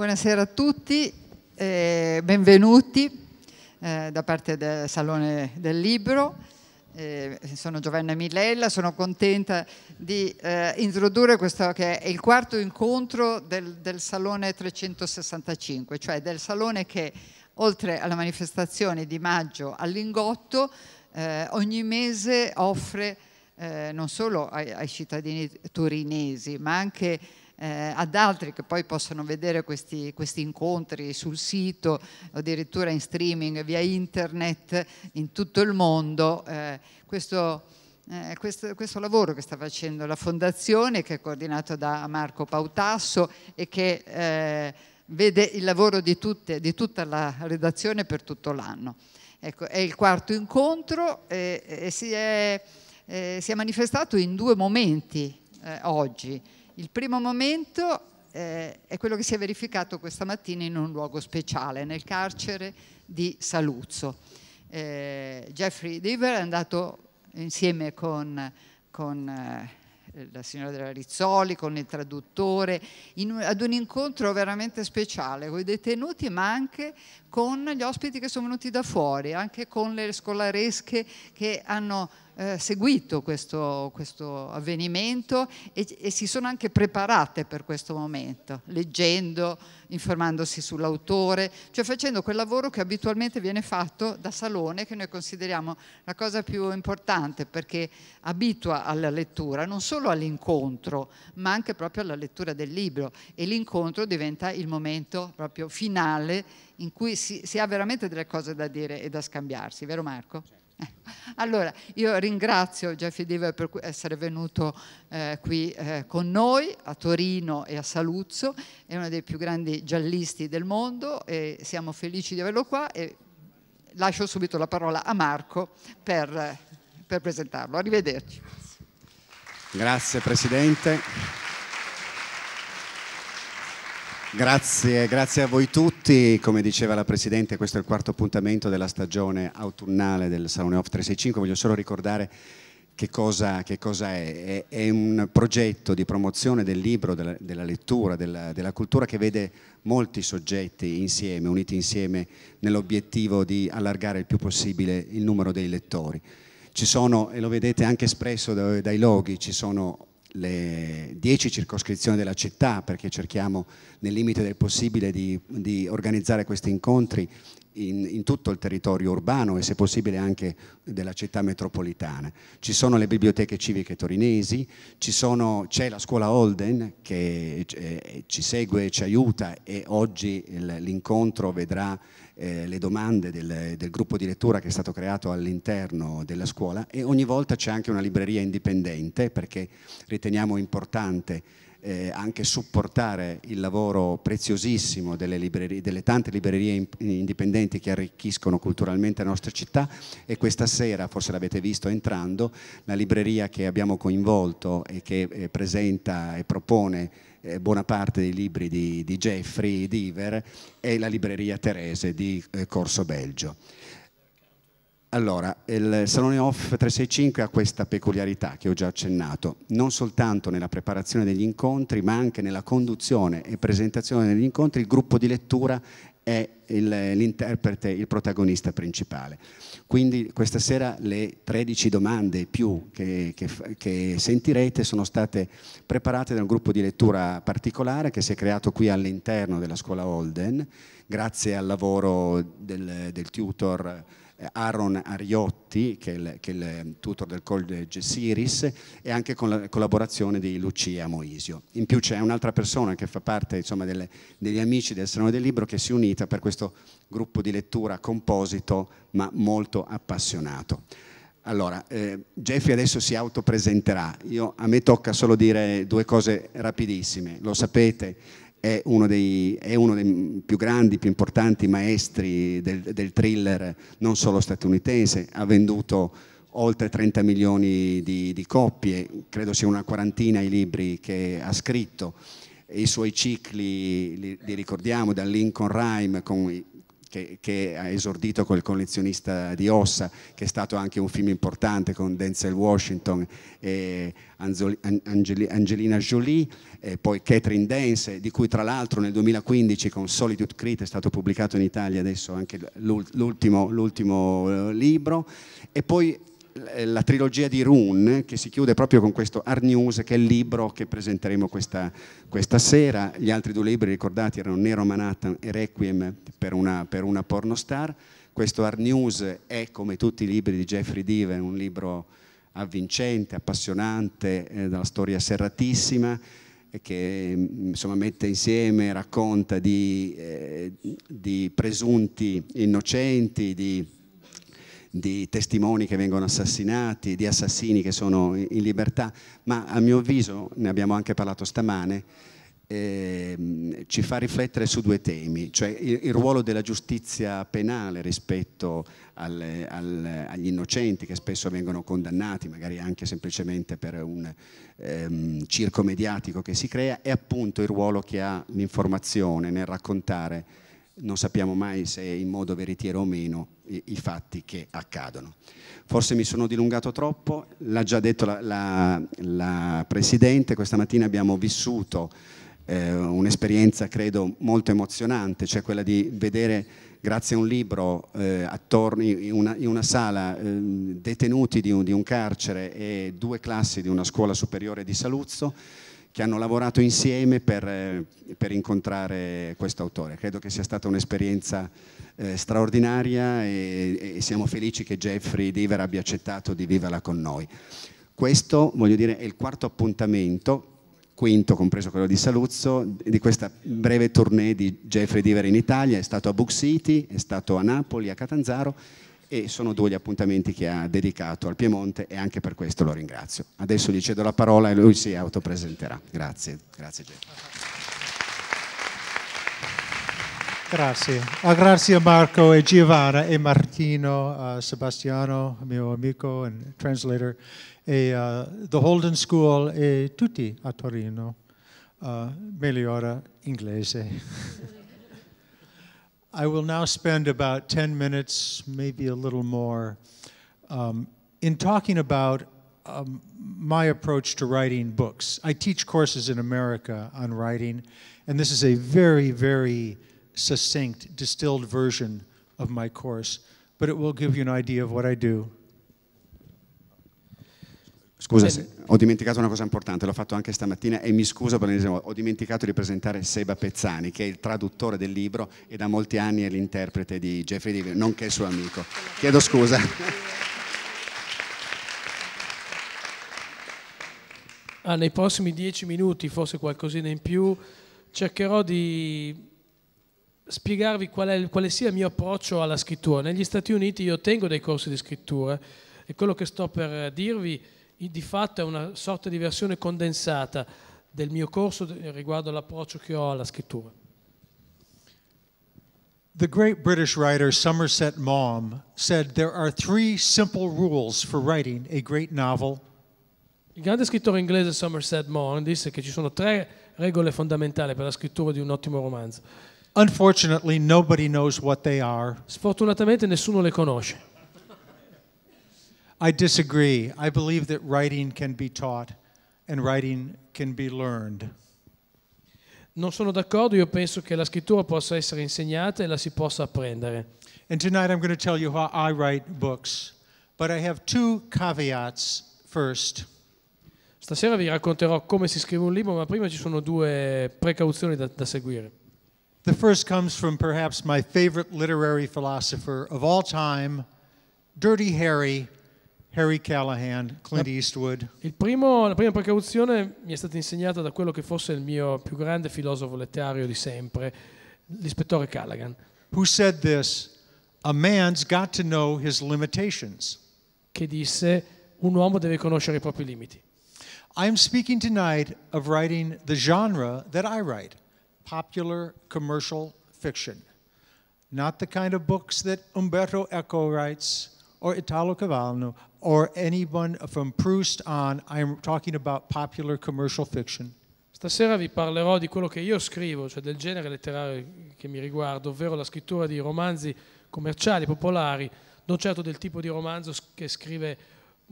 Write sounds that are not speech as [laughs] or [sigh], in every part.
Buonasera a tutti, eh, benvenuti eh, da parte del Salone del Libro. Eh, sono Giovanna Milella, sono contenta di eh, introdurre questo che è il quarto incontro del, del, Salone 365, cioè del Salone che oltre alla manifestazione di maggio all'Ingotto eh, ogni mese offre eh, non solo ai, ai cittadini torinesi ma anche eh, ad altri che poi possono vedere questi, questi, incontri sul sito addirittura in streaming via internet in tutto il mondo. Eh, questo, eh, questo, questo, lavoro che sta facendo la Fondazione, che è coordinato da Marco Pautasso e che eh, vede il lavoro di, tutte, di tutta la redazione per tutto l'anno. Ecco, è il quarto incontro e, e si, è, eh, si, è, manifestato in due momenti eh, oggi. Il primo momento eh, è quello che si è verificato questa mattina in un luogo speciale, nel carcere di Saluzzo. Eh, Jeffrey Deaver è andato insieme con, con eh, la signora della Rizzoli, con il traduttore, in, ad un incontro veramente speciale con i detenuti ma anche con gli ospiti che sono venuti da fuori, anche con le scolaresche che hanno eh, seguito questo, questo avvenimento e, e, si sono anche preparate per questo momento, leggendo, informandosi sull'autore, cioè facendo quel lavoro che abitualmente viene fatto da salone che noi consideriamo la cosa più importante perché abitua alla lettura, non solo all'incontro, ma anche proprio alla lettura del libro e l'incontro diventa il momento proprio finale in cui si, si ha veramente delle cose da dire e da scambiarsi, vero Marco? Allora, io ringrazio Jeffy Diver per essere venuto eh, qui eh, con noi a Torino e a Saluzzo, è uno dei più grandi giallisti del mondo e siamo felici di averlo qua e lascio subito la parola a Marco per, per presentarlo. Arrivederci. Grazie Presidente. Grazie, grazie, a voi tutti. Come diceva la Presidente, questo è il quarto appuntamento della stagione autunnale del Salone Off 365. Voglio solo ricordare che cosa, che cosa è. è. è. un progetto di promozione del libro, della, della lettura, della, della, cultura che vede molti soggetti insieme, uniti insieme nell'obiettivo di allargare il più possibile il numero dei lettori. Ci sono, e lo vedete anche espresso dai, dai loghi, ci sono le 10 circoscrizioni della città, perché cerchiamo nel limite del possibile di, di organizzare questi incontri in, in, tutto il territorio urbano e se possibile anche della città metropolitana. Ci sono le biblioteche civiche torinesi, sono, c'è la scuola Holden che eh, ci segue e ci aiuta e oggi l'incontro vedrà eh, le domande del, del, gruppo di lettura che è stato creato all'interno della scuola e ogni volta c'è anche una libreria indipendente perché riteniamo importante eh, anche supportare il lavoro preziosissimo delle, librerie, delle tante librerie indipendenti che arricchiscono culturalmente la nostra città e questa sera, forse l'avete visto entrando, la libreria che abbiamo coinvolto e che eh, presenta e propone eh, buona parte dei libri di, di Jeffrey Diver e la libreria Terese di eh, Corso Belgio. Allora, il Salone Off 365 ha questa peculiarità che ho già accennato, non soltanto nella preparazione degli incontri, ma anche nella conduzione e presentazione degli incontri, il gruppo di lettura è l'interprete, il, il protagonista principale. Quindi questa sera le 13 domande più che, che, che, sentirete sono state preparate da un gruppo di lettura particolare che si è creato qui all'interno della scuola Holden, grazie al lavoro del, del tutor eh, Aaron Ariotti, che è il, che è il tutor del College Siris, e anche con la collaborazione di Lucia Moisio. In più c'è un'altra persona che fa parte insomma, delle, degli amici del Salone del Libro che si è unita per questo gruppo di lettura composito ma molto appassionato. Allora, eh, Jeffrey adesso si autopresenterà, Io, a me tocca solo dire due cose rapidissime, lo sapete, è uno, dei, è uno dei, più grandi, più importanti maestri del, del, thriller non solo statunitense, ha venduto oltre 30 milioni di, di, copie, credo sia una quarantina i libri che ha scritto, i suoi cicli li, li ricordiamo, da Lincoln Rhyme con, che, che, ha esordito col collezionista di ossa, che è stato anche un film importante con Denzel Washington e Angelina Jolie, e poi Catherine Dance, di cui tra l'altro nel 2015 con Solitude Crit è stato pubblicato in Italia adesso anche l'ultimo, l'ultimo eh, libro, e poi eh, la trilogia di Rune, che si chiude proprio con questo Art News, che è il libro che presenteremo questa, questa sera. Gli altri due libri ricordati erano Nero Manhattan e Requiem per una, per una pornostar. Questo Art News è, come tutti i libri di Jeffrey Deven, un libro avvincente, appassionante, eh, dalla storia serratissima, che mm, insomma, mette insieme, racconta di, eh, di presunti innocenti, di di testimoni che vengono assassinati, di assassini che sono in libertà, ma a mio avviso, ne abbiamo anche parlato stamane, eh, ci fa riflettere su due temi, cioè il, il ruolo della giustizia penale rispetto al, al, agli innocenti che spesso vengono condannati, magari anche semplicemente per un ehm, circo mediatico che si crea, e appunto il ruolo che ha l'informazione nel raccontare non sappiamo mai se in modo veritiero o meno i, i fatti che accadono. Forse mi sono dilungato troppo, l'ha già detto la, la, la Presidente, questa mattina abbiamo vissuto eh, un'esperienza credo molto emozionante, cioè quella di vedere grazie a un libro eh, attorno in una, in una sala eh, detenuti di un, di un carcere e due classi di una scuola superiore di Saluzzo, che hanno lavorato insieme per, eh, per incontrare questo autore. Credo che sia stata un'esperienza eh, straordinaria e, e, siamo felici che Jeffrey Diver abbia accettato di viverla con noi. Questo, voglio dire, è il quarto appuntamento, quinto compreso quello di Saluzzo, di questa breve tournée di Jeffrey Diver in Italia. È stato a Book City, è stato a Napoli, a Catanzaro e sono due gli appuntamenti che ha dedicato al Piemonte e anche per questo lo ringrazio. Adesso gli cedo la parola e lui si autopresenterà. Grazie, grazie Geppi. Grazie, ah, grazie a Marco e Giovanna e Martino, a Sebastiano, mio amico e translator, e uh, The Holden School e tutti a Torino. Uh, migliora inglese. [laughs] I will now spend about 10 minutes, maybe a little more, um, in talking about um, my approach to writing books. I teach courses in America on writing, and this is a very, very succinct, distilled version of my course, but it will give you an idea of what I do. Scusa, cioè, se, ho dimenticato una cosa importante, l'ho fatto anche stamattina e mi scuso per l'esempio, ho dimenticato di presentare Seba Pezzani, che è il traduttore del libro e da molti anni è l'interprete di Jeffrey Deaver, nonché suo amico. Chiedo scusa. [laughs] Ah, nei prossimi dieci minuti, forse qualcosina in più, cercherò di spiegarvi qual è, quale sia il mio approccio alla scrittura. Negli Stati Uniti io tengo dei corsi di scrittura e quello che sto per dirvi è di fatto è una sorta di versione condensata del mio corso riguardo all'approccio che ho alla scrittura. The great British writer Somerset Maugham said there are three simple rules for writing a great novel. Il grande scrittore inglese Somerset Maugham disse che ci sono tre regole fondamentali per la scrittura di un ottimo romanzo. Unfortunately, nobody knows what they are. Sfortunatamente nessuno le conosce. I disagree. I believe that writing can be taught and writing can be learned. Non sono d'accordo, io penso che la scrittura possa essere insegnata e la si possa apprendere. And tonight I'm going to tell you how I write books, but I have two caveats first. Stasera vi racconterò come si scrive un libro, ma prima ci sono due precauzioni da, da seguire. The first comes from perhaps my favorite literary philosopher of all time, Dirty Harry Harry Callahan, Clint Eastwood. Il Primo, la prima precauzione mi è stata insegnata da quello che fosse il mio più grande filosofo letterario di sempre, l'ispettore Callaghan. Who said this? A man's got to know his limitations. Che disse un uomo deve conoscere i propri limiti. I'm speaking tonight of writing the genre that I write, popular commercial fiction. Not the kind of books that Umberto Eco writes. or Italo Cavallo, or anyone from Proust on. I'm talking about popular commercial fiction. Stasera vi parlerò di quello che io scrivo, cioè del genere letterario che mi riguarda, ovvero la scrittura di romanzi commerciali, popolari, non certo del tipo di romanzo che scrive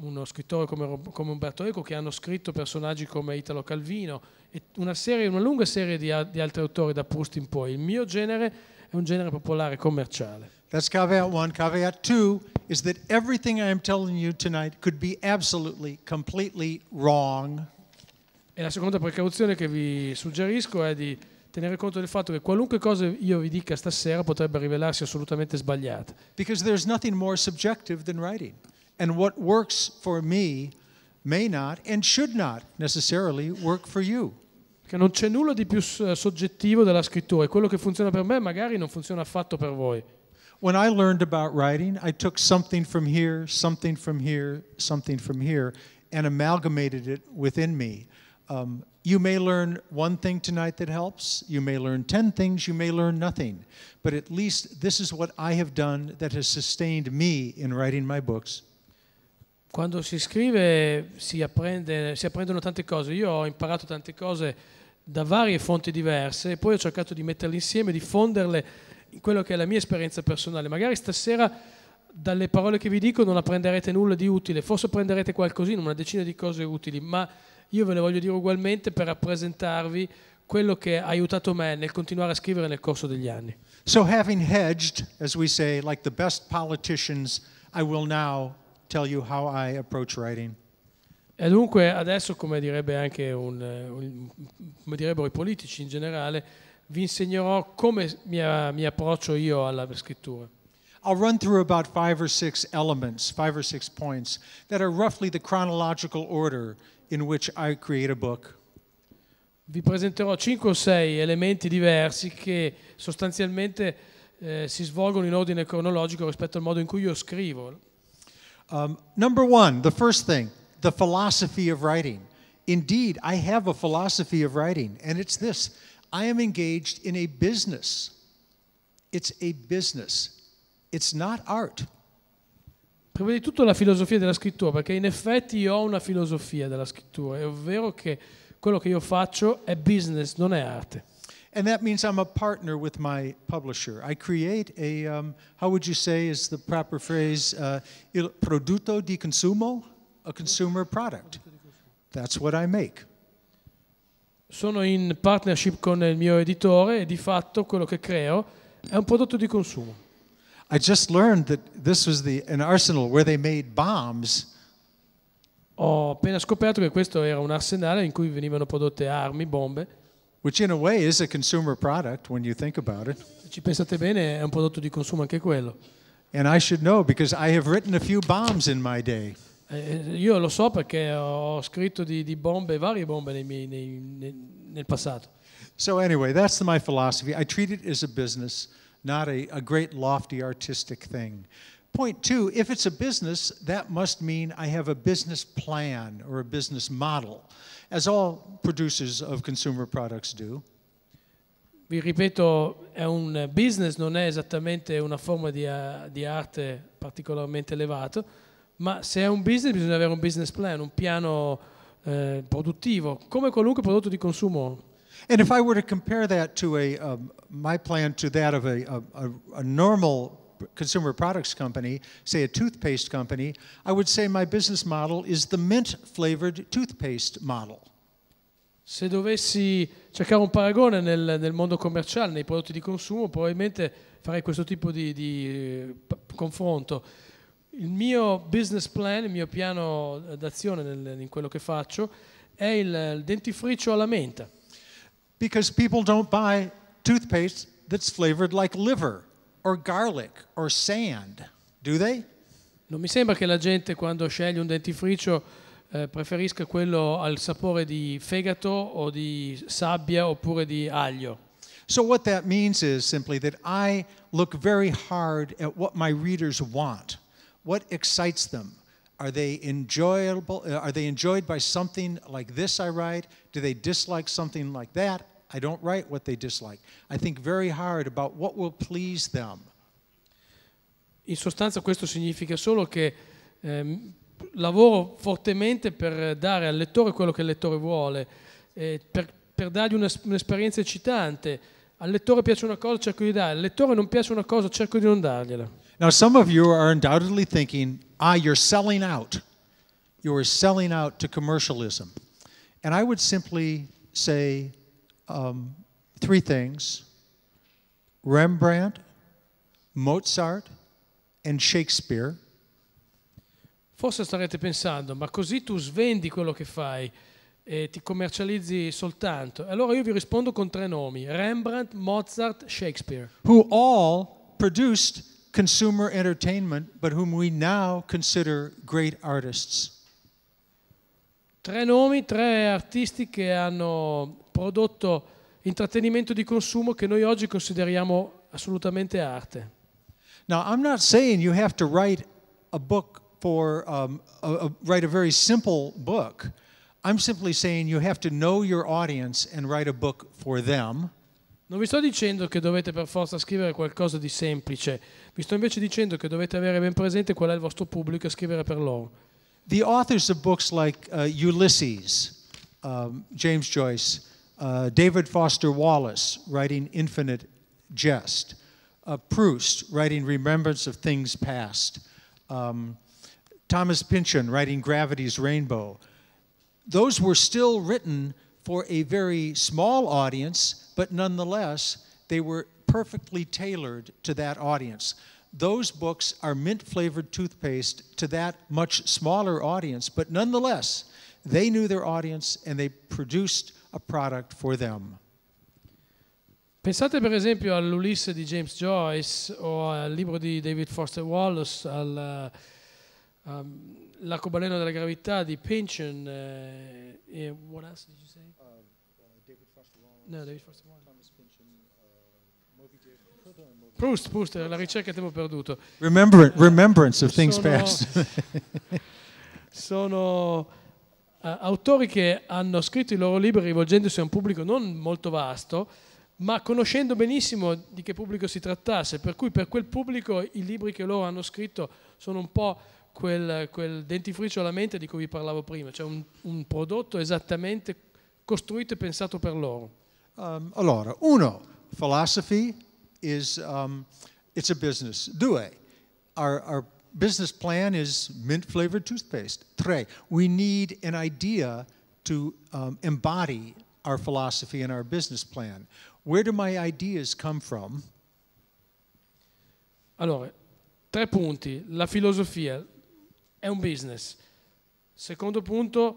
uno scrittore come, come Umberto Eco, che hanno scritto personaggi come Italo Calvino e una, serie, una lunga serie di, di altri autori da Proust in poi. Il mio genere è è un genere popolare commerciale. That's caveat one. Caveat two is that everything I am telling you tonight could be absolutely, completely wrong. E la seconda precauzione che vi suggerisco è di tenere conto del fatto che qualunque cosa io vi dica stasera potrebbe rivelarsi assolutamente sbagliata. Because there's nothing more subjective than writing. And what works for me may not and should not necessarily work for you che non c'è nulla di più soggettivo della scrittura e quello che funziona per me magari non funziona affatto per voi. When I learned about writing, I took something from here, something from here, something from here and amalgamated it within me. Um, you may learn one thing tonight that helps, you may learn 10 things, you may learn nothing, but at least this is what I have done that has sustained me in writing my books Quando si scrive si, apprende, si apprendono tante cose. Io ho imparato tante cose da varie fonti diverse e poi ho cercato di metterle insieme, di fonderle in quello che è la mia esperienza personale. Magari stasera dalle parole che vi dico non apprenderete nulla di utile, forse prenderete qualcosina, una decina di cose utili, ma io ve le voglio dire ugualmente per rappresentarvi quello che ha aiutato me nel continuare a scrivere nel corso degli anni. So having hedged, as we say, like the best politicians, I will now tell you how I approach writing. E dunque adesso, come, direbbe anche un, eh, un, come direbbero i politici in generale, vi insegnerò come mi, mi approccio io alla scrittura. I'll run through about five or six elements, five or six points, that are roughly the chronological order in which I create a book. Vi presenterò cinque o sei elementi diversi che sostanzialmente eh, si svolgono in ordine cronologico rispetto al modo in cui io scrivo. Um, number one, the first thing, the philosophy of writing. Indeed, I have a philosophy of writing, and it's this I am engaged in a business. It's a business, it's not art. Prima di tutto la filosofia della scrittura, perché in effetti io ho una filosofia della scrittura, è ovvero che quello che io faccio è business, non è arte. And that means I'm a partner with my publisher. I create a, um, how would you say is the proper phrase, uh, il prodotto di consumo? a consumer product. That's what I make. Sono in partnership con il mio editore e di fatto quello che creo è un prodotto di consumo. I just learned that this was the, an arsenal where they made bombs. Ho appena scoperto che questo era un arsenale in cui venivano prodotte armi, bombe. Which in a way is a consumer product when you think about it. Se ci pensate bene, è un prodotto di consumo anche quello. And I should know because I have written a few bombs in my day. Eh, io lo so perché ho scritto di, di bombe, varie bombe nei miei, nei, nel passato. So anyway, that's my philosophy. I treat it as a business, not a, a great lofty artistic thing. Point two, if it's a business, that must mean I have a business plan or a business model, as all producers of consumer products do. Vi ripeto, è un business, non è esattamente una forma di, eh, di arte particolarmente elevata ma se è un business bisogna avere un business plan, un piano eh, produttivo, come qualunque prodotto di consumo. And if I were to compare that to a, um, my plan to that of a, a, a normal consumer products company, say a toothpaste company, I would say my business model is the mint flavored toothpaste model. Se dovessi cercare un paragone nel, nel, mondo commerciale, nei prodotti di consumo, probabilmente farei questo tipo di, di eh, confronto il mio business plan, il mio piano d'azione nel, in quello che faccio è il, il dentifricio alla menta. Because people don't buy toothpaste that's flavored like liver or garlic or sand, do they? Non mi sembra che la gente quando sceglie un dentifricio eh, preferisca quello al sapore di fegato o di sabbia oppure di aglio. So what that means is simply that I look very hard at what my readers want what excites them? Are they enjoyable? Uh, are they enjoyed by something like this I write? Do they dislike something like that? I don't write what they dislike. I think very hard about what will please them. In sostanza questo significa solo che eh, lavoro fortemente per dare al lettore quello che il lettore vuole, eh, per, per, dargli un'esperienza eccitante. Al lettore piace una cosa, cerco di dare. al lettore non piace una cosa, cerco di non dargliela. Now, some of you are undoubtedly thinking, ah, you're selling out. You are selling out to commercialism. And I would simply say um, three things Rembrandt, Mozart, and Shakespeare. Forse starete pensando, ma così tu svendi quello che fai e ti commercializzi soltanto. Allora io vi rispondo con tre nomi: Rembrandt, Mozart, Shakespeare. Who all produced consumer entertainment, but whom we now consider great artists. Tre nomi, tre artisti che hanno prodotto intrattenimento di consumo che noi oggi consideriamo assolutamente arte. Now, I'm not saying you have to write a book for um, a, a, write a very simple book. I'm simply saying you have to know your audience and write a book for them. Non vi sto dicendo che dovete per forza scrivere qualcosa di semplice, vi sto invece dicendo che dovete avere ben presente qual è il vostro pubblico e scrivere per loro. The authors of books like uh, Ulysses, um, James Joyce, uh, David Foster Wallace writing Infinite Jest, uh, Proust writing Remembrance of Things Past, um, Thomas Pynchon writing Gravity's Rainbow, those were still written for a very small audience but nonetheless, they were perfectly tailored to that audience. Those books are mint flavored toothpaste to that much smaller audience, but nonetheless, they knew their audience and they produced a product for them. Pensate per esempio all'Ulisse di James Joyce o al libro di David Foster Wallace, al eh, um, della gravità di Pynchon. Uh, what else did you say? Uh, uh, David Foster Wallace. No, David Foster Proust, Proust, la ricerca tempo perduto. Remember, remembrance of things sono, past. [laughs] sono uh, autori che hanno scritto i loro libri rivolgendosi a un pubblico non molto vasto, ma conoscendo benissimo di che pubblico si trattasse, per cui per quel pubblico i libri che loro hanno scritto sono un po' quel, quel dentifricio alla mente di cui vi parlavo prima, cioè un, un prodotto esattamente costruito e pensato per loro. Um, allora, uno, philosophy, is um, it's a business. Due, our, our business plan is mint flavored toothpaste. Tre, we need an idea to um, embody our philosophy and our business plan. Where do my ideas come from? Allora, tre punti. La filosofia è un business. Secondo punto,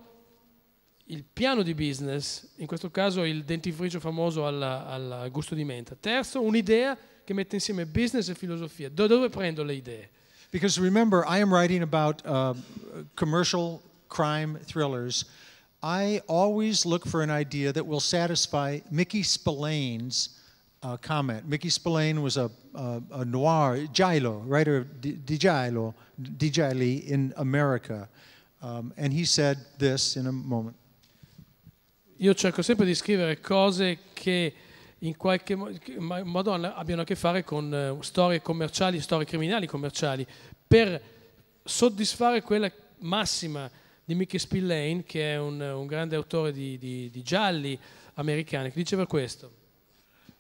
il piano di business, in questo caso il dentifricio famoso al gusto di menta. Terzo, un'idea che mette insieme business e filosofia. Da dove prendo le idee? Because remember, I am writing about uh, commercial crime thrillers. I always look for an idea that will satisfy Mickey Spillane's uh, comment. Mickey Spillane was a, a, a noir, Gilo, writer of Di Gilo, Di Gili in America. Um, and he said this in a moment. io cerco sempre di scrivere cose che in qualche modo abbiano a che fare con eh, storie commerciali, storie criminali commerciali, per soddisfare quella massima di Mickey Spillane, che è un, un grande autore di, di, di gialli americani, che diceva questo.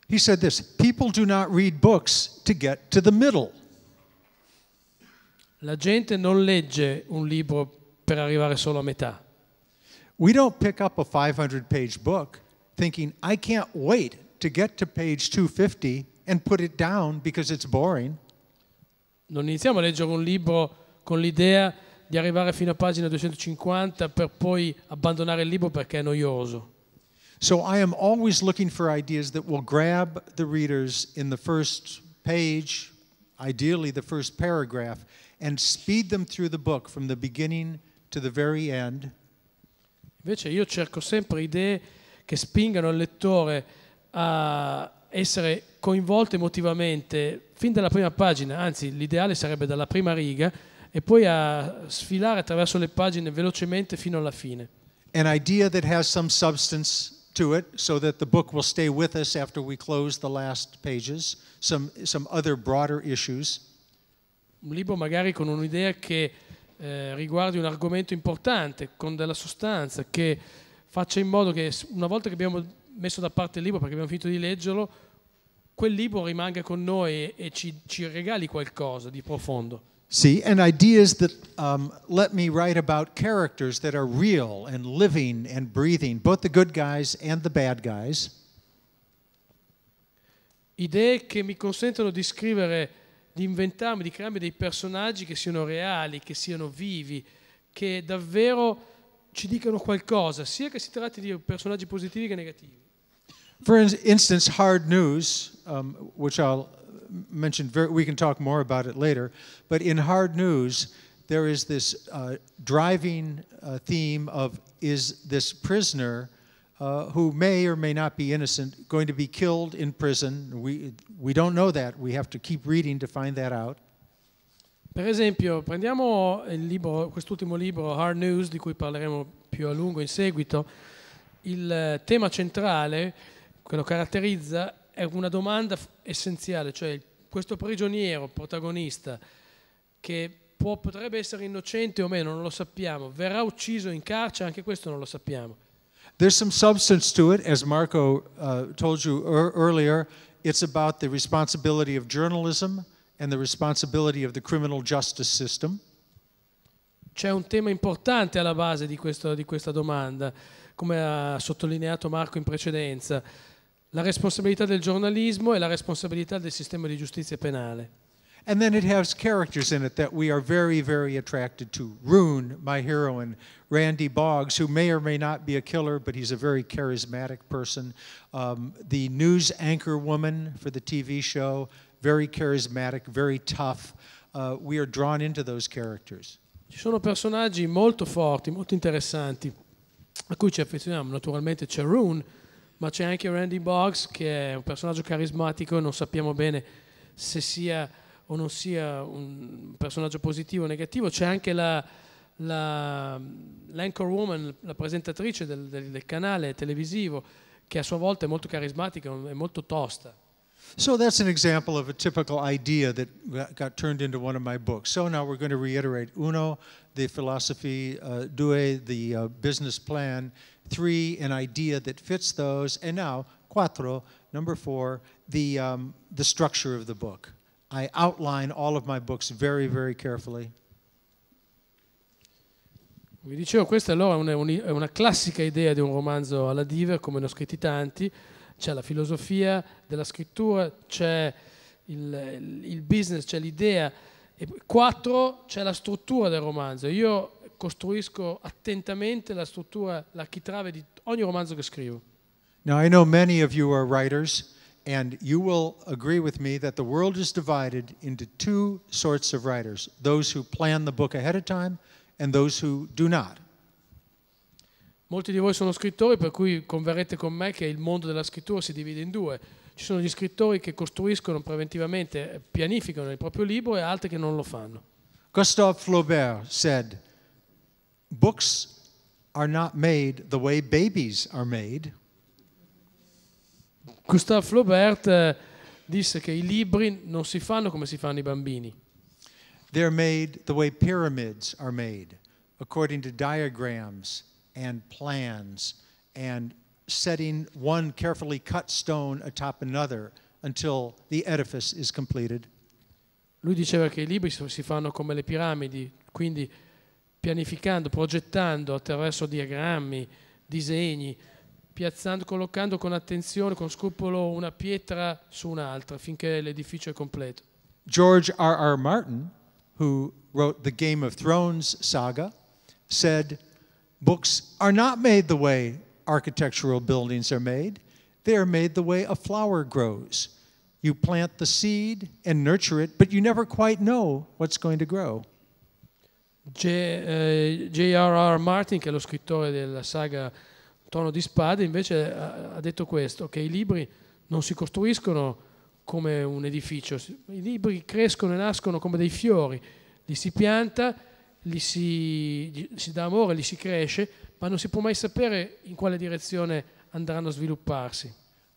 He said this, people do not read books to get to the middle. La gente non legge un libro per arrivare solo a metà. We don't pick up a 500 page book thinking, I can't wait to get to page 250 and put it down because it's boring. Non iniziamo a leggere un libro con l'idea di arrivare fino a pagina 250 per poi abbandonare il libro perché è noioso. So I am always looking for ideas that will grab the readers in the first page, ideally the first paragraph, and speed them through the book from the beginning to the very end. Invece io cerco sempre idee che spingano il lettore a essere coinvolto emotivamente fin dalla prima pagina, anzi l'ideale sarebbe dalla prima riga e poi a sfilare attraverso le pagine velocemente fino alla fine. An idea that has some substance to it so that the book will stay with us after we close the last pages, some, some other broader issues. Un libro magari con un'idea che eh, riguardi un argomento importante, con della sostanza, che faccia in modo che una volta che abbiamo messo da parte il libro, perché abbiamo finito di leggerlo, quel libro rimanga con noi e ci, ci regali qualcosa di profondo. See, and ideas that um, let me write about characters that are real and living and breathing, both the good guys and the bad guys. Idee che mi consentono di scrivere di inventarmi, di crearmi dei personaggi che siano reali, che siano vivi, che davvero ci dicano qualcosa, sia che si tratti di personaggi positivi che negativi. For instance, hard news, um, which I'll mention, very, we can talk more about it later, but in hard news, there is this uh, driving uh, theme of is this prisoner uh, who may or may not be innocent going to be killed in prison. We, we don't know that. We have to keep reading to find that out. Per esempio, prendiamo il libro, quest'ultimo libro, Hard News, di cui parleremo più a lungo in seguito. Il tema centrale quello che caratterizza è una domanda essenziale, cioè questo prigioniero protagonista che può, potrebbe essere innocente o meno, non lo sappiamo, verrà ucciso in carcere, anche questo non lo sappiamo. There's some substance to it, as Marco uh, told you er earlier. It's about the responsibility of journalism and the responsibility of the criminal justice system. C'è un tema importante alla base di, questo, di questa domanda, come ha sottolineato Marco in precedenza, la responsabilità del giornalismo e la responsabilità del sistema di giustizia penale. And then it has characters in it that we are very, very attracted to. Rune, my heroine, Randy Boggs, who may or may not be a killer, but he's a very charismatic person. Um, the news anchor woman for the TV show, very charismatic, very tough. Uh, we are drawn into those characters. Ci sono personaggi molto forti, molto interessanti, a cui ci affezioniamo. Naturalmente c'è Rune, ma c'è anche Randy Boggs, che è un personaggio carismatico non sappiamo bene se sia o non sia un personaggio positivo o negativo, c'è anche la, la, l'anchor woman, la presentatrice del, del, del, canale televisivo, che a sua volta è molto carismatica e molto tosta. So that's an example of a typical idea that got turned into one of my books. So now we're going to reiterate uno, the philosophy, uh, due, the uh, business plan, three, an idea that fits those, and now cuatro, number four, the, um, the structure of the book. I outline all of my books very, very carefully. Vi dicevo, questa allora è una, è una, classica idea di un romanzo alla diva, come ne ho scritti tanti. C'è la filosofia della scrittura, c'è il, il business, c'è l'idea. E quattro, c'è la struttura del romanzo. Io costruisco attentamente la struttura, l'architrave di ogni romanzo che scrivo. Now I know many of you are writers. And you will agree with me that the world is divided into two sorts of writers those who plan the book ahead of time and those who do not. Molti di voi sono scrittori, per cui converrete con me che il mondo della scrittura si divide in due. Ci sono gli scrittori che costruiscono preventivamente, eh, pianificano il proprio libro e altri che non lo fanno. Gustave Flaubert said, Books are not made the way babies are made. Gustave Flaubert eh, disse che i libri non si fanno come si fanno i bambini. They're made the way pyramids are made, according to diagrams and plans and setting one carefully cut stone atop another until the edifice is completed. Lui diceva che i libri si fanno come le piramidi, quindi pianificando, progettando attraverso diagrammi, disegni, piazzando, collocando con attenzione, con scrupolo una pietra su un'altra finché l'edificio è completo. George R. R. Martin, who wrote the Game of Thrones saga, said, Books are not made the way architectural buildings are made, they are made the way a flower grows. You plant the seed and nurture it, but you never quite know what's going to grow. J.R.R. Eh, Martin, che è lo scrittore della saga Tono di Spade invece eh, ha detto questo, che i libri non si costruiscono come un edificio, i libri crescono e nascono come dei fiori, li si pianta, li si, si dà amore, li si cresce, ma non si può mai sapere in quale direzione andranno a svilupparsi.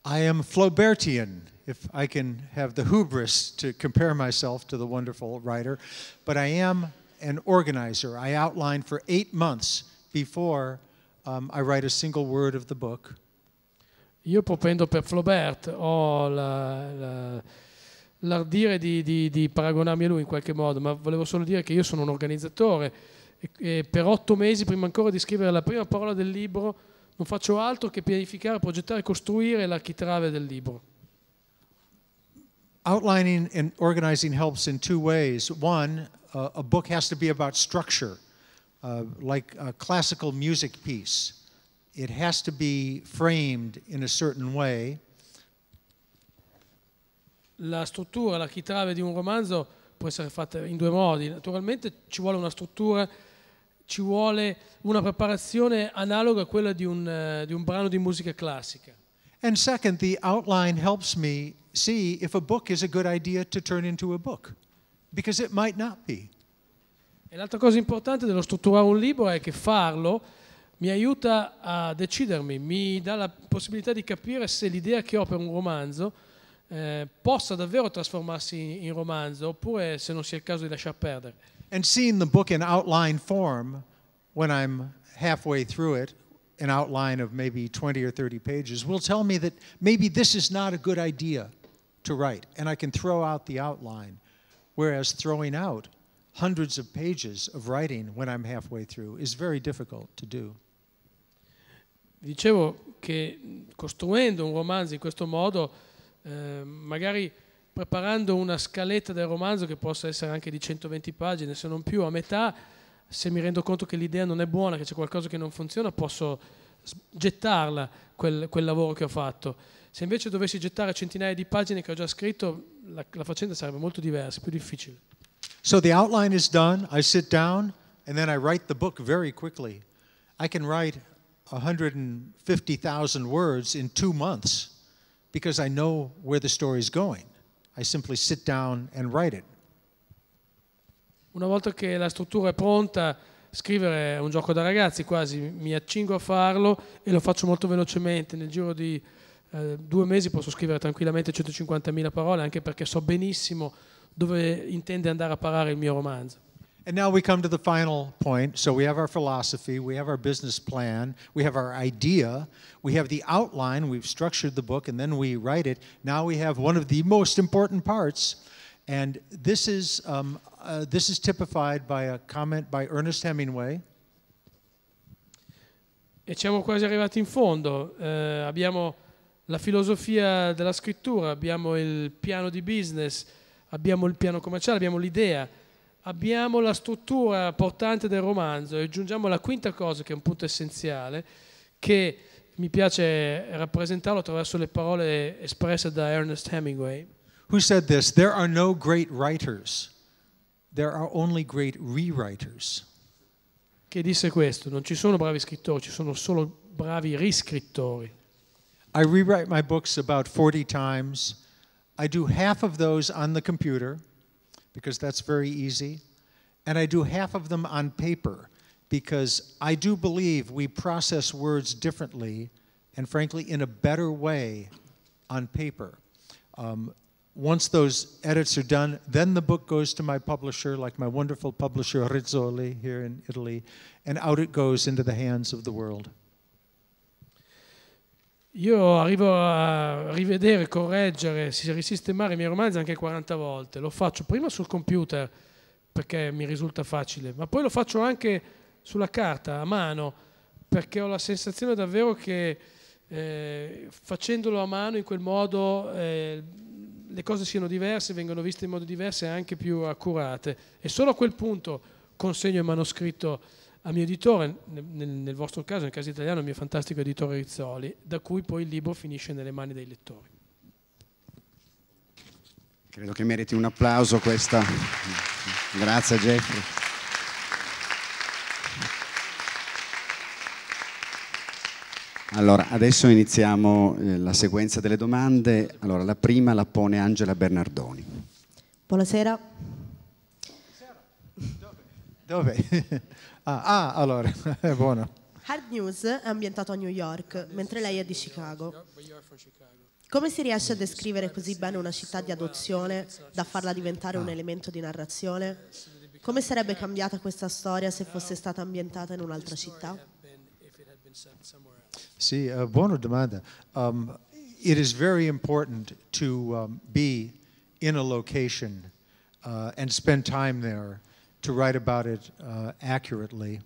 I am Flaubertian, if I can have the hubris to compare myself to the wonderful writer, but I am an organizer. I outlined for eight months before Um, I write a single word of the book. Io propendo per Flaubert, ho la, la, l'ardire di, di, di, paragonarmi a lui in qualche modo, ma volevo solo dire che io sono un organizzatore e, e per otto mesi, prima ancora di scrivere la prima parola del libro, non faccio altro che pianificare, progettare e costruire l'architrave del libro. Outlining and organizing helps in two ways. One, uh, a book has to be about structure. Uh, like a classical music piece. It has to be framed in a certain way. La struttura, la chiave di un romanzo può essere fatta in due modi. Naturalmente ci vuole una struttura, ci vuole una preparazione analoga a quella di un, uh, di un brano di musica classica. And second, the outline helps me see if a book is a good idea to turn into a book, because it might not be. E l'altra cosa importante dello strutturare un libro è che farlo mi aiuta a decidermi, mi dà la possibilità di capire se l'idea che ho per un romanzo eh, possa davvero trasformarsi in romanzo oppure se non sia il caso di lasciar perdere. And seeing the book in outline form when I'm halfway through it, an outline of maybe 20 or 30 pages, will tell me that maybe this is not a good idea to write and I can throw out the outline. Whereas throwing out hundreds of pages of writing when I'm halfway through is very difficult to do. Dicevo che mm, costruendo un romanzo in questo modo, eh, magari preparando una scaletta del romanzo che possa essere anche di 120 pagine, se non più a metà, se mi rendo conto che l'idea non è buona, che c'è qualcosa che non funziona, posso gettarla quel, quel lavoro che ho fatto. Se invece dovessi gettare centinaia di pagine che ho già scritto, la, la faccenda sarebbe molto diversa, più difficile. So the outline is done. I sit down and then I write the book very quickly. I can write 150,000 words in two months because I know where the story is going. I simply sit down and write it. Una volta che la struttura è pronta, scrivere è un gioco da ragazzi quasi, mi accingo a farlo e lo faccio molto velocemente, nel giro di eh, due mesi posso scrivere tranquillamente 150.000 parole, anche perché so benissimo dove intende andare a parare il mio romanzo. And now we come to the final point. So we have our philosophy, we have our business plan, we have our idea, we have the outline, we've structured the book, and then we write it. Now we have one of the most important parts. And this is, um, uh, this is typified by a comment by Ernest Hemingway. E siamo quasi arrivati in fondo. Uh, abbiamo la filosofia della scrittura, abbiamo il piano di business abbiamo il piano commerciale, abbiamo l'idea, abbiamo la struttura portante del romanzo e aggiungiamo la quinta cosa che è un punto essenziale, che mi piace rappresentarlo attraverso le parole espresse da Ernest Hemingway. Who said this? There are no great writers, there are only great rewriters. Che disse questo, non ci sono bravi scrittori, ci sono solo bravi riscrittori. I rewrite my books about 40 times. I do half of those on the computer because that's very easy, and I do half of them on paper because I do believe we process words differently and, frankly, in a better way on paper. Um, once those edits are done, then the book goes to my publisher, like my wonderful publisher Rizzoli here in Italy, and out it goes into the hands of the world. Io arrivo a rivedere, correggere, risistemare i miei romanzi anche 40 volte. Lo faccio prima sul computer perché mi risulta facile, ma poi lo faccio anche sulla carta, a mano, perché ho la sensazione davvero che eh, facendolo a mano in quel modo eh, le cose siano diverse, vengono viste in modo diverso e anche più accurate. E solo a quel punto consegno il manoscritto a mio editore, nel, nel, vostro caso, nel caso italiano, il mio fantastico editore Rizzoli, da cui poi il libro finisce nelle mani dei lettori. Credo che meriti un applauso questa. Grazie Jeffrey. Allora, adesso iniziamo eh, la sequenza delle domande. Allora, la prima la pone Angela Bernardoni. Buonasera. Dove? [laughs] ah, ah, allora, [laughs] è buono. Hard News è ambientato a New York, mentre lei è di Chicago. Come si riesce a descrivere così bene una città di adozione da farla diventare un elemento di narrazione? Come sarebbe cambiata questa storia se fosse stata ambientata in un'altra città? Sì, uh, buona domanda. Um, it is very important to um, be in a location uh, and spend time there. to write about it uh, accurately?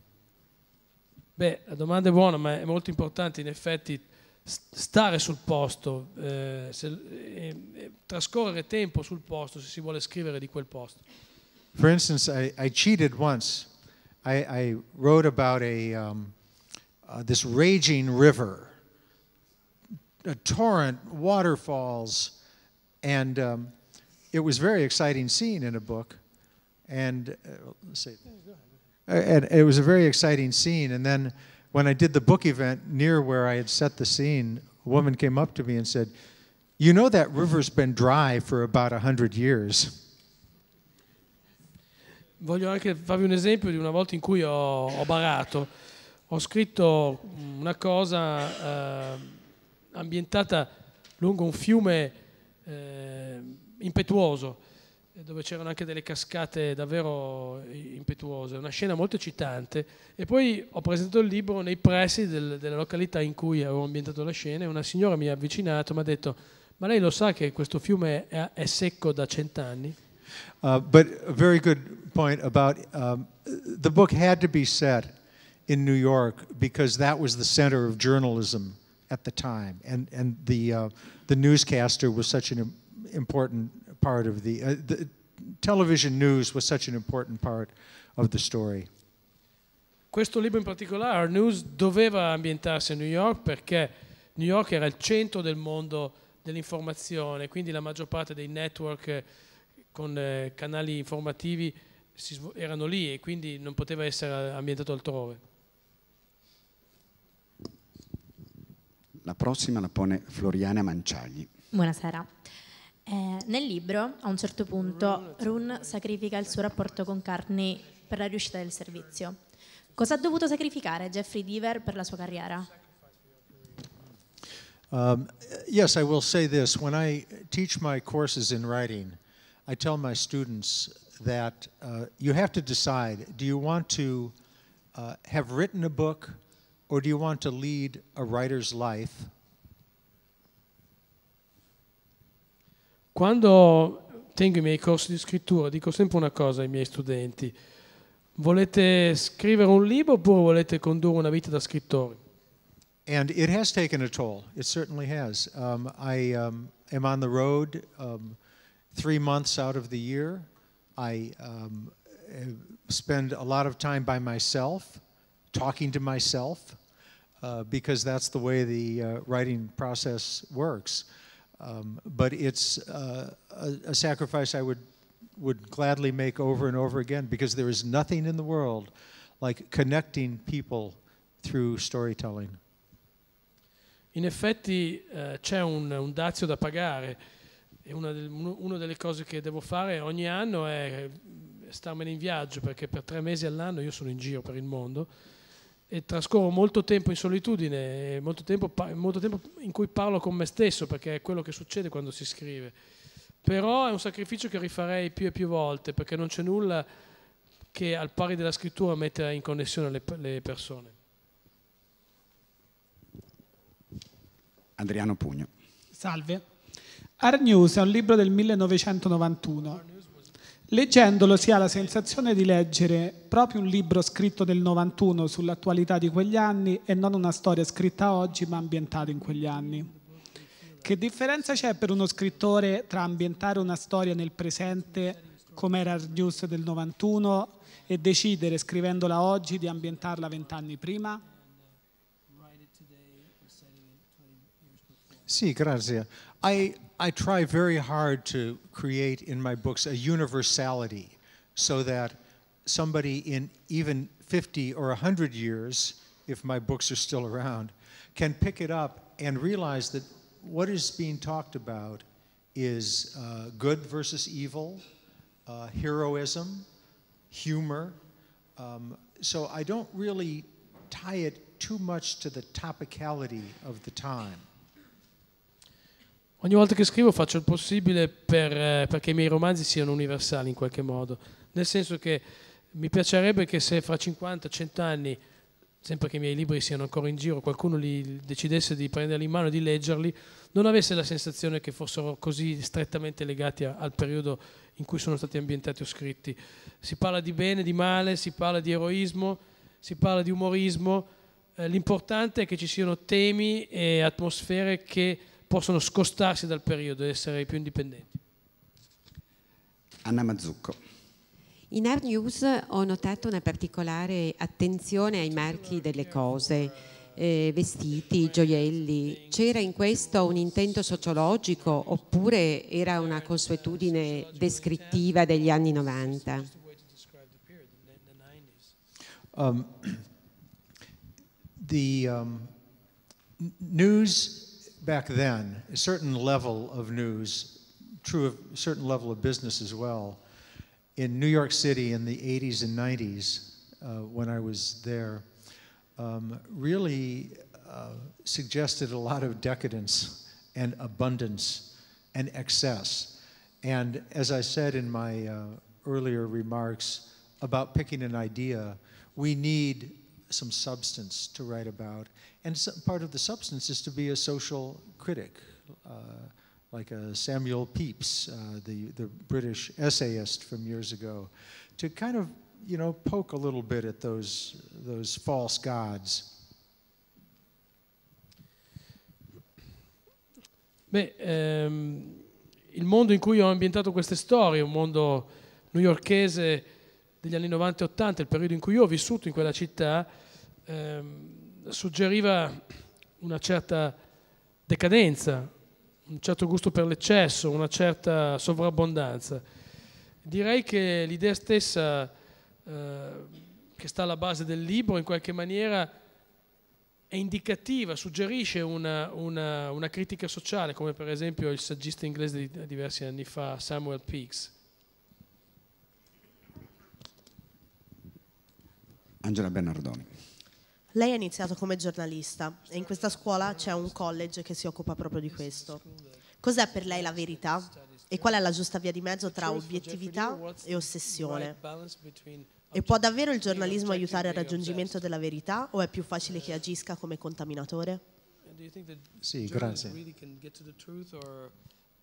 Beh, la domanda è buona, ma è molto importante in effetti stare sul posto, eh, se, eh, eh, trascorrere tempo sul posto se si vuole scrivere di quel posto. For instance, I, I cheated once. I, I wrote about a, um, uh, this raging river, a torrent, waterfalls, and um, it was a very exciting scene in a book. And uh, let's see. And it was a very exciting scene. And then when I did the book event near where I had set the scene, a woman came up to me and said, You know, that river's been dry for about 100 years. Voglio anche farvi un esempio di una volta in cui ho, ho barato. Ho scritto una cosa eh, ambientata lungo un fiume eh, impetuoso eh, dove c'erano anche delle cascate davvero impetuose, una scena molto eccitante. E poi ho presentato il libro nei pressi del, della località in cui avevo ambientato la scena e una signora mi ha avvicinato e mi ha detto, ma lei lo sa che questo fiume è, è secco da cent'anni? Uh, but a very good point about um, the book had to be set in New York because that was the center of journalism at the time, and and the uh, the newscaster was such an important part of the, uh, the television news was such an important part of the story. Questo libro in particolare, Our News, doveva ambientarsi a New York perché New York era il centro del mondo dell'informazione, quindi la maggior parte dei network eh, con eh, canali informativi erano lì e quindi non poteva essere ambientato altrove. La prossima la pone Floriana Manciagli. Buonasera. Eh, nel libro, a un certo punto, Run sacrifica il suo rapporto con Carney per la riuscita del servizio. Cosa ha dovuto sacrificare Jeffrey Deaver per la sua carriera? Um, yes, I will say this. When I teach my courses in writing, I tell my students that uh, you have to decide do you want to uh, have written a book or do you want to lead a writer's life Quando tengo i miei corsi di scrittura dico sempre una cosa ai miei studenti, volete scrivere un libro oppure volete condurre una vita da And it has taken a toll, it certainly has. Um, I um, am on the road um, three months out of the year. I um, eh, spend a lot of time by myself, talking to myself, uh, because that's the way the uh, writing process works. Um, but it's uh, a, a, sacrifice I would, would gladly make over and over again because there is nothing in the world like connecting people through storytelling. In effetti eh, c'è un, un, dazio da pagare e una, del, una delle cose che devo fare ogni anno è eh, starmene in viaggio perché per tre mesi all'anno io sono in giro per il mondo e trascorro molto tempo in solitudine, molto tempo, molto tempo in cui parlo con me stesso, perché è quello che succede quando si scrive. Però è un sacrificio che rifarei più e più volte, perché non c'è nulla che al pari della scrittura metta in connessione le, le persone. Adriano Pugno. Salve. Art News è un libro del 1991 Leggendolo si ha la sensazione di leggere proprio un libro scritto nel 91 sull'attualità di quegli anni e non una storia scritta oggi ma ambientata in quegli anni. Che differenza c'è per uno scrittore tra ambientare una storia nel presente come era il news del 91 e decidere scrivendola oggi di ambientarla vent'anni prima? Sì, grazie. I try very hard to create in my books a universality so that somebody in even 50 or 100 years, if my books are still around, can pick it up and realize that what is being talked about is uh, good versus evil, uh, heroism, humor. Um, so I don't really tie it too much to the topicality of the time. Ogni volta che scrivo faccio il possibile per, eh, perché i miei romanzi siano universali in qualche modo, nel senso che mi piacerebbe che se fra 50-100 anni, sempre che i miei libri siano ancora in giro, qualcuno li decidesse di prenderli in mano e di leggerli, non avesse la sensazione che fossero così strettamente legati a, al periodo in cui sono stati ambientati o scritti. Si parla di bene, di male, si parla di eroismo, si parla di umorismo, eh, l'importante è che ci siano temi e atmosfere che possono scostarsi dal periodo e essere più indipendenti. Anna Mazzucco. In Air News ho notato una particolare attenzione ai marchi delle cose, eh, vestiti, gioielli. C'era in questo un intento sociologico oppure era una consuetudine descrittiva degli anni 90? Um, the um, news back then, a certain level of news, true of a certain level of business as well. In New York City in the 80s and 90s, uh, when I was there, um, really uh, suggested a lot of decadence and abundance and excess. And as I said in my uh, earlier remarks about picking an idea, we need some substance to write about. And part of the substance is to be a social critic, uh, like a uh, Samuel Pepys, uh, the, the British essayist from years ago, to kind of, you know, poke a little bit at those, those false gods. Beh, ehm, il mondo in cui ho ambientato queste storie, un mondo newyorchese degli anni 90 e 80, il periodo in cui io ho vissuto in quella città, ehm, suggeriva una certa decadenza, un certo gusto per l'eccesso, una certa sovrabbondanza. Direi che l'idea stessa eh, che sta alla base del libro in qualche maniera è indicativa, suggerisce una, una, una critica sociale, come per esempio il saggista inglese di diversi anni fa, Samuel Peaks Angela Bernardoni. Lei ha iniziato come giornalista e in questa scuola c'è un college che si occupa proprio di questo. Cos'è per lei la verità e qual è la giusta via di mezzo tra obiettività e ossessione? E può davvero il giornalismo aiutare al raggiungimento della verità o è più facile che agisca come contaminatore? Sì, grazie.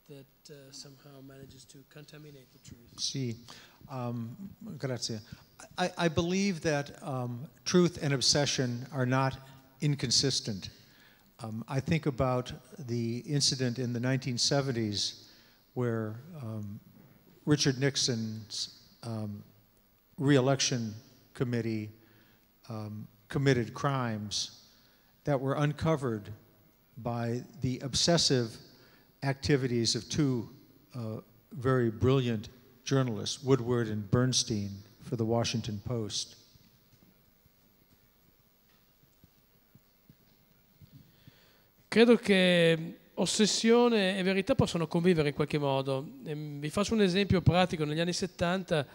that uh, somehow manages to contaminate the truth. Sì, um, grazie. I, I, believe that um, truth and obsession are not inconsistent. Um, I think about the incident in the 1970s where um, Richard Nixon's um, reelection committee um, committed crimes that were uncovered by the obsessive activities of two uh, very brilliant journalists, Woodward and Bernstein, for the Washington Post. Credo che ossessione e verità possano convivere in qualche modo. Vi faccio un esempio pratico. Negli anni 70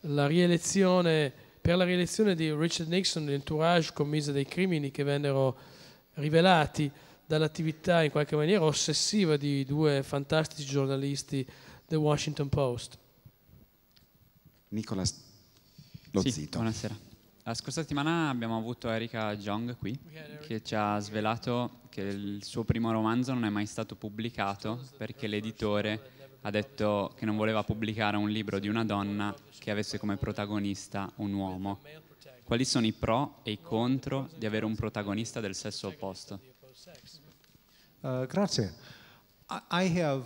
la per la rielezione di Richard Nixon l'entourage commise dei crimini che vennero rivelati dall'attività in qualche maniera ossessiva di due fantastici giornalisti del Washington Post. Nicolas Lozzito. Sì, buonasera. La scorsa settimana abbiamo avuto Erika Jong qui, che ci ha svelato che il suo primo romanzo non è mai stato pubblicato perché l'editore ha detto che non voleva pubblicare un libro di una donna che avesse come protagonista un uomo. Quali sono i pro e i contro di avere un protagonista del sesso opposto? sex. Uh, grazie. I have,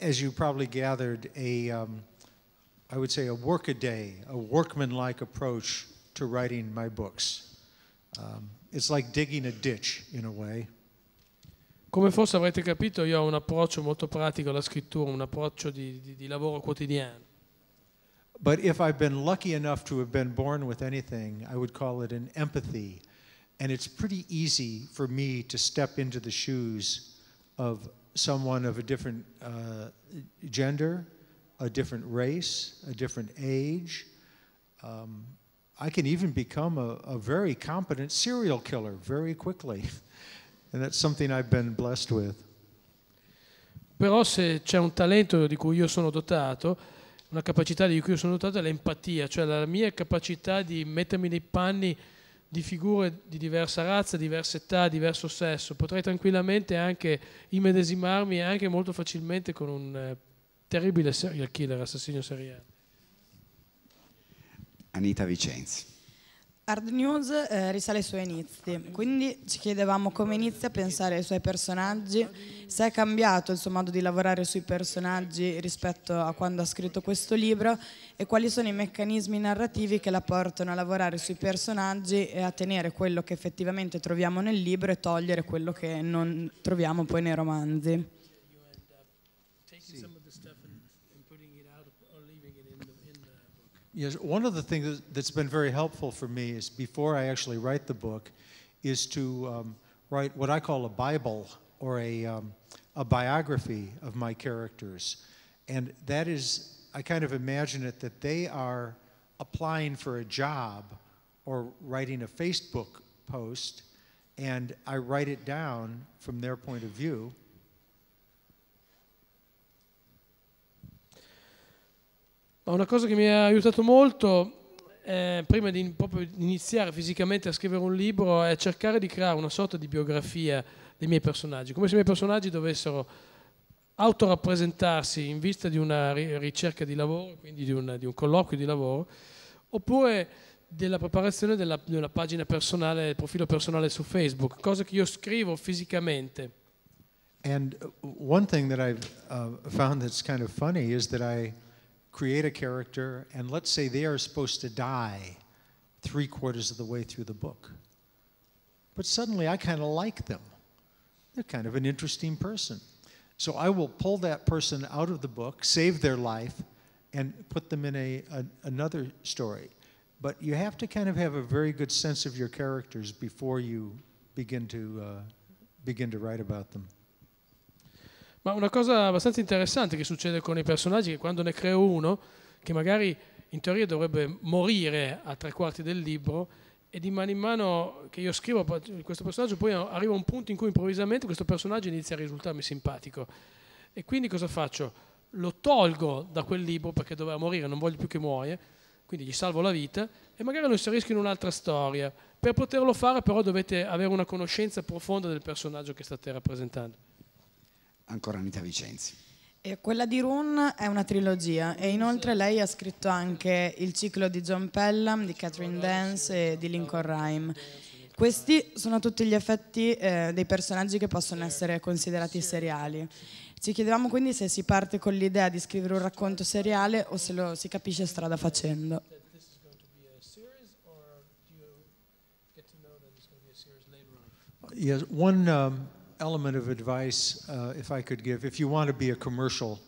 as you probably gathered, a, um, I would say a workaday, a workmanlike approach to writing my books. Um, it's like digging a ditch in a way. Come forse avrete capito, io ho un approccio molto pratico alla scrittura, un approccio di, di, di lavoro quotidiano. But if I've been lucky enough to have been born with anything, I would call it an empathy and it's pretty easy for me to step into the shoes of someone of a different uh, gender, a different race, a different age. Um, I can even become a, a, very competent serial killer very quickly. [laughs] and that's something I've been blessed with. Però se c'è un talento di cui io sono dotato, una capacità di cui io sono dotato è l'empatia, cioè la mia capacità di mettermi nei panni di figure di diversa razza, diversa età, diverso sesso, potrei tranquillamente anche immedesimarmi anche molto facilmente con un eh, terribile serial killer, assassino seriale. Anita Vicenzi. Hard News eh, risale ai suoi inizi, quindi ci chiedevamo come inizia a pensare ai suoi personaggi, se è cambiato il suo modo di lavorare sui personaggi rispetto a quando ha scritto questo libro e quali sono i meccanismi narrativi che la portano a lavorare sui personaggi e a tenere quello che effettivamente troviamo nel libro e togliere quello che non troviamo poi nei romanzi. Yes, one of the things that's been very helpful for me is before I actually write the book, is to um, write what I call a Bible or a, um, a biography of my characters. And that is, I kind of imagine it that they are applying for a job or writing a Facebook post, and I write it down from their point of view. Ma una cosa che mi ha aiutato molto, eh, prima di proprio iniziare fisicamente a scrivere un libro, è cercare di creare una sorta di biografia dei miei personaggi, come se i miei personaggi dovessero autorappresentarsi in vista di una ricerca di lavoro, quindi di, una, di un colloquio di lavoro, oppure della preparazione della, della pagina personale, del profilo personale su Facebook, cosa che io scrivo fisicamente. And one thing that I've uh, found that's kind of funny is that I create a character, and let's say they are supposed to die three quarters of the way through the book. But suddenly I kind of like them. They're kind of an interesting person. So I will pull that person out of the book, save their life, and put them in a, a another story. But you have to kind of have a very good sense of your characters before you begin to uh, begin to write about them. Ma una cosa abbastanza interessante che succede con i personaggi è che quando ne creo uno, che magari in teoria dovrebbe morire a tre quarti del libro, e di mano in mano che io scrivo questo personaggio, poi arriva un punto in cui improvvisamente questo personaggio inizia a risultarmi simpatico. E quindi cosa faccio? Lo tolgo da quel libro perché doveva morire, non voglio più che muoia, quindi gli salvo la vita e magari lo inserisco in un'altra storia. Per poterlo fare però dovete avere una conoscenza profonda del personaggio che state rappresentando ancora Anita Vicenzi. E quella di Rune è una trilogia e inoltre lei ha scritto anche il ciclo di John Pelham, di Catherine Dance e di Lincoln Rhyme. Questi sono tutti gli effetti eh, dei personaggi che possono essere considerati seriali. Ci chiedevamo quindi se si parte con l'idea di scrivere un racconto seriale o se lo si capisce strada facendo. Yes, one um, element of advice, uh, if I could give, if you want to be a commercial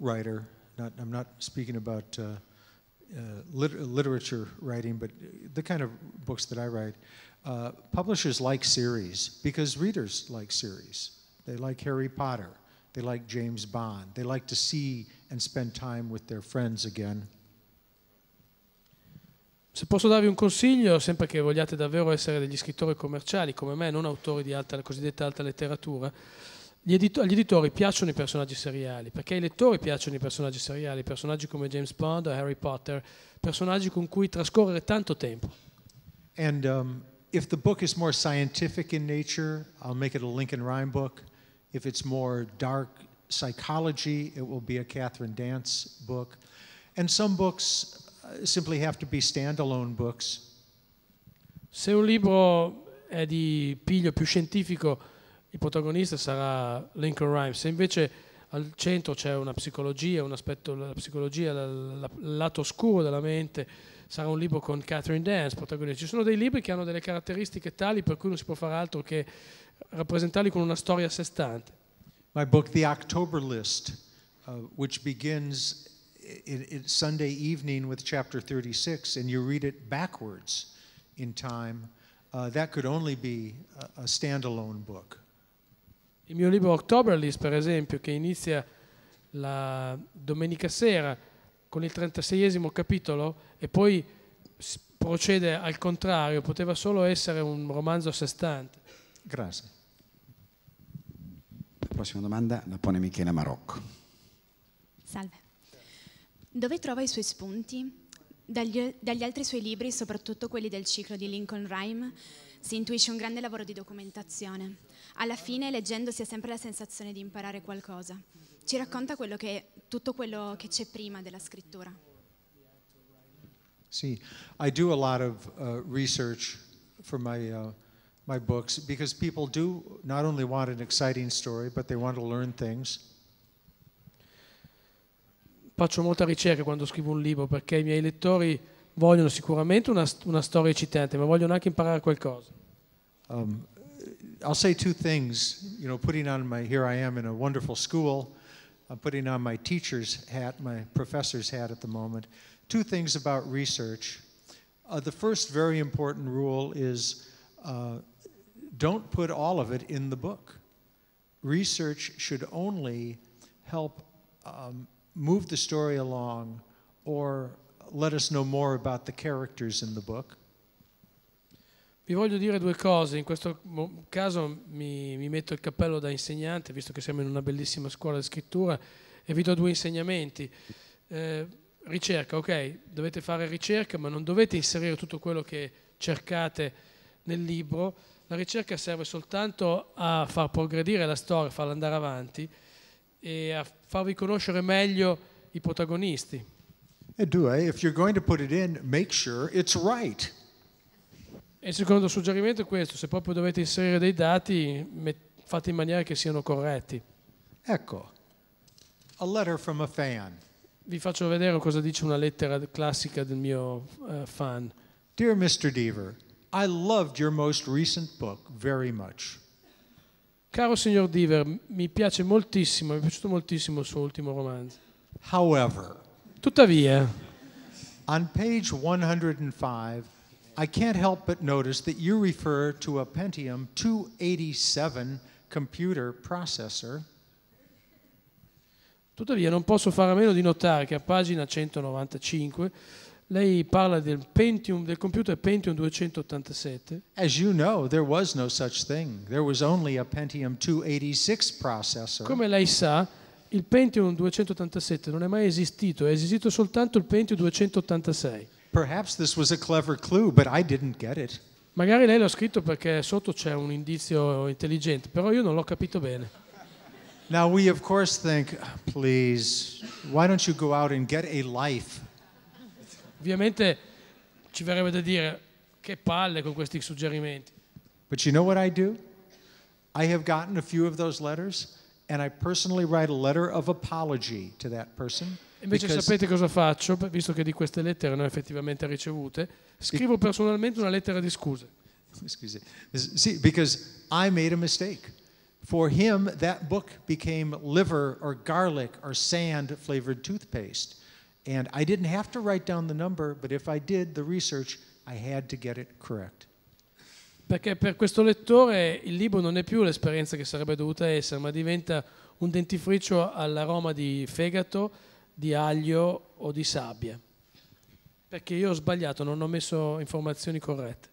writer, not, I'm not speaking about uh, uh literature writing, but the kind of books that I write, uh, publishers like series because readers like series. They like Harry Potter. They like James Bond. They like to see and spend time with their friends again. Se posso darvi un consiglio, sempre che vogliate davvero essere degli scrittori commerciali come me, non autori di alta, cosiddetta alta letteratura, gli edito- agli editori piacciono i personaggi seriali, perché ai lettori piacciono i personaggi seriali, personaggi come James Bond o Harry Potter, personaggi con cui trascorrere tanto tempo. And um, if the book is more scientific in nature, I'll make it a Lincoln Rhyme book. If it's more dark psychology, it will be a Catherine Dance book. And some books simply have to be standalone books. Se un libro è di piglio più scientifico, il protagonista sarà Lincoln Rhymes. Se invece al centro c'è una psicologia, un aspetto della psicologia, il lato oscuro della mente, sarà un libro con Catherine Dance protagonista. Ci sono dei libri che hanno delle caratteristiche tali per cui non si può fare altro che rappresentarli con una storia a sé stante. My book The October List, uh, which begins it, it, Sunday evening with chapter 36 and you read it backwards in time, uh, that could only be a, a standalone book. Il mio libro Octoberlist, per esempio, che inizia la domenica sera con il 36 esimo capitolo e poi procede al contrario, poteva solo essere un romanzo a sé stante. Grazie. La prossima domanda la pone Michela Marocco. Salve dove trova i suoi spunti? Dagli, dagli altri suoi libri, soprattutto quelli del ciclo di Lincoln Rhyme, si intuisce un grande lavoro di documentazione. Alla fine, leggendo, si ha sempre la sensazione di imparare qualcosa. Ci racconta quello che, tutto quello che c'è prima della scrittura. Sì, I do a lot of uh, research for my, uh, my books because people do not only want an exciting story, but they want to learn things. faccio molta ricerca quando scrivo un libro perché i miei lettori vogliono sicuramente una, una storia eccitante, ma vogliono anche imparare qualcosa. Um, I'll say two things, you know, putting on my, here I am in a wonderful school, I'm putting on my teacher's hat, my professor's hat at the moment. Two things about research. Uh, the first very important rule is uh, don't put all of it in the book. Research should only help um, move the story along or let us know more about the characters in the book. Vi voglio dire due cose, in questo caso mi, mi, metto il cappello da insegnante, visto che siamo in una bellissima scuola di scrittura, e vi do due insegnamenti. Eh, ricerca, ok, dovete fare ricerca, ma non dovete inserire tutto quello che cercate nel libro. La ricerca serve soltanto a far progredire la storia, farla andare avanti e a farvi conoscere meglio i protagonisti. E due, il secondo suggerimento è questo, se proprio dovete inserire dei dati, fate in maniera che siano corretti. Ecco, a letter from a fan. Vi faccio vedere cosa dice una lettera classica del mio uh, fan. Dear Mr. Deaver, I loved your most recent book very much. Caro signor Diver, mi piace moltissimo, mi è piaciuto moltissimo il suo ultimo romanzo. However, tuttavia, on page 105 I can't help but notice that you refer to a Pentium 287 computer processor. Tuttavia non posso fare a meno di notare che a pagina 195 lei parla del Pentium, del computer Pentium 287. As you know, there was no such thing. There was only a Pentium 286 processor. Come lei sa, il Pentium 287 non è mai esistito, è esistito soltanto il Pentium 286. Perhaps this was a clever clue, but I didn't get it. Magari lei l'ha scritto perché sotto c'è un indizio intelligente, però io non l'ho capito bene. Now we of course think, please, why don't you go out and get a life? Ovviamente ci verrebbe da dire che palle con questi suggerimenti. But you know what I do? I have gotten a few of those letters and I personally write a letter of apology to that person. Invece sapete cosa faccio, visto che di queste lettere ne ho effettivamente ricevute? Scrivo personalmente una lettera di scuse. Excuse me. because I made a mistake. For him, that book became liver or garlic or sand flavored toothpaste. And I didn't have to write down the number, but if I did the research, I had to get it correct. Perché per questo lettore il libro non è più l'esperienza che sarebbe dovuta essere, ma diventa un dentifricio all'aroma di fegato, di aglio o di sabbia. Perché io ho sbagliato, non ho messo informazioni corrette.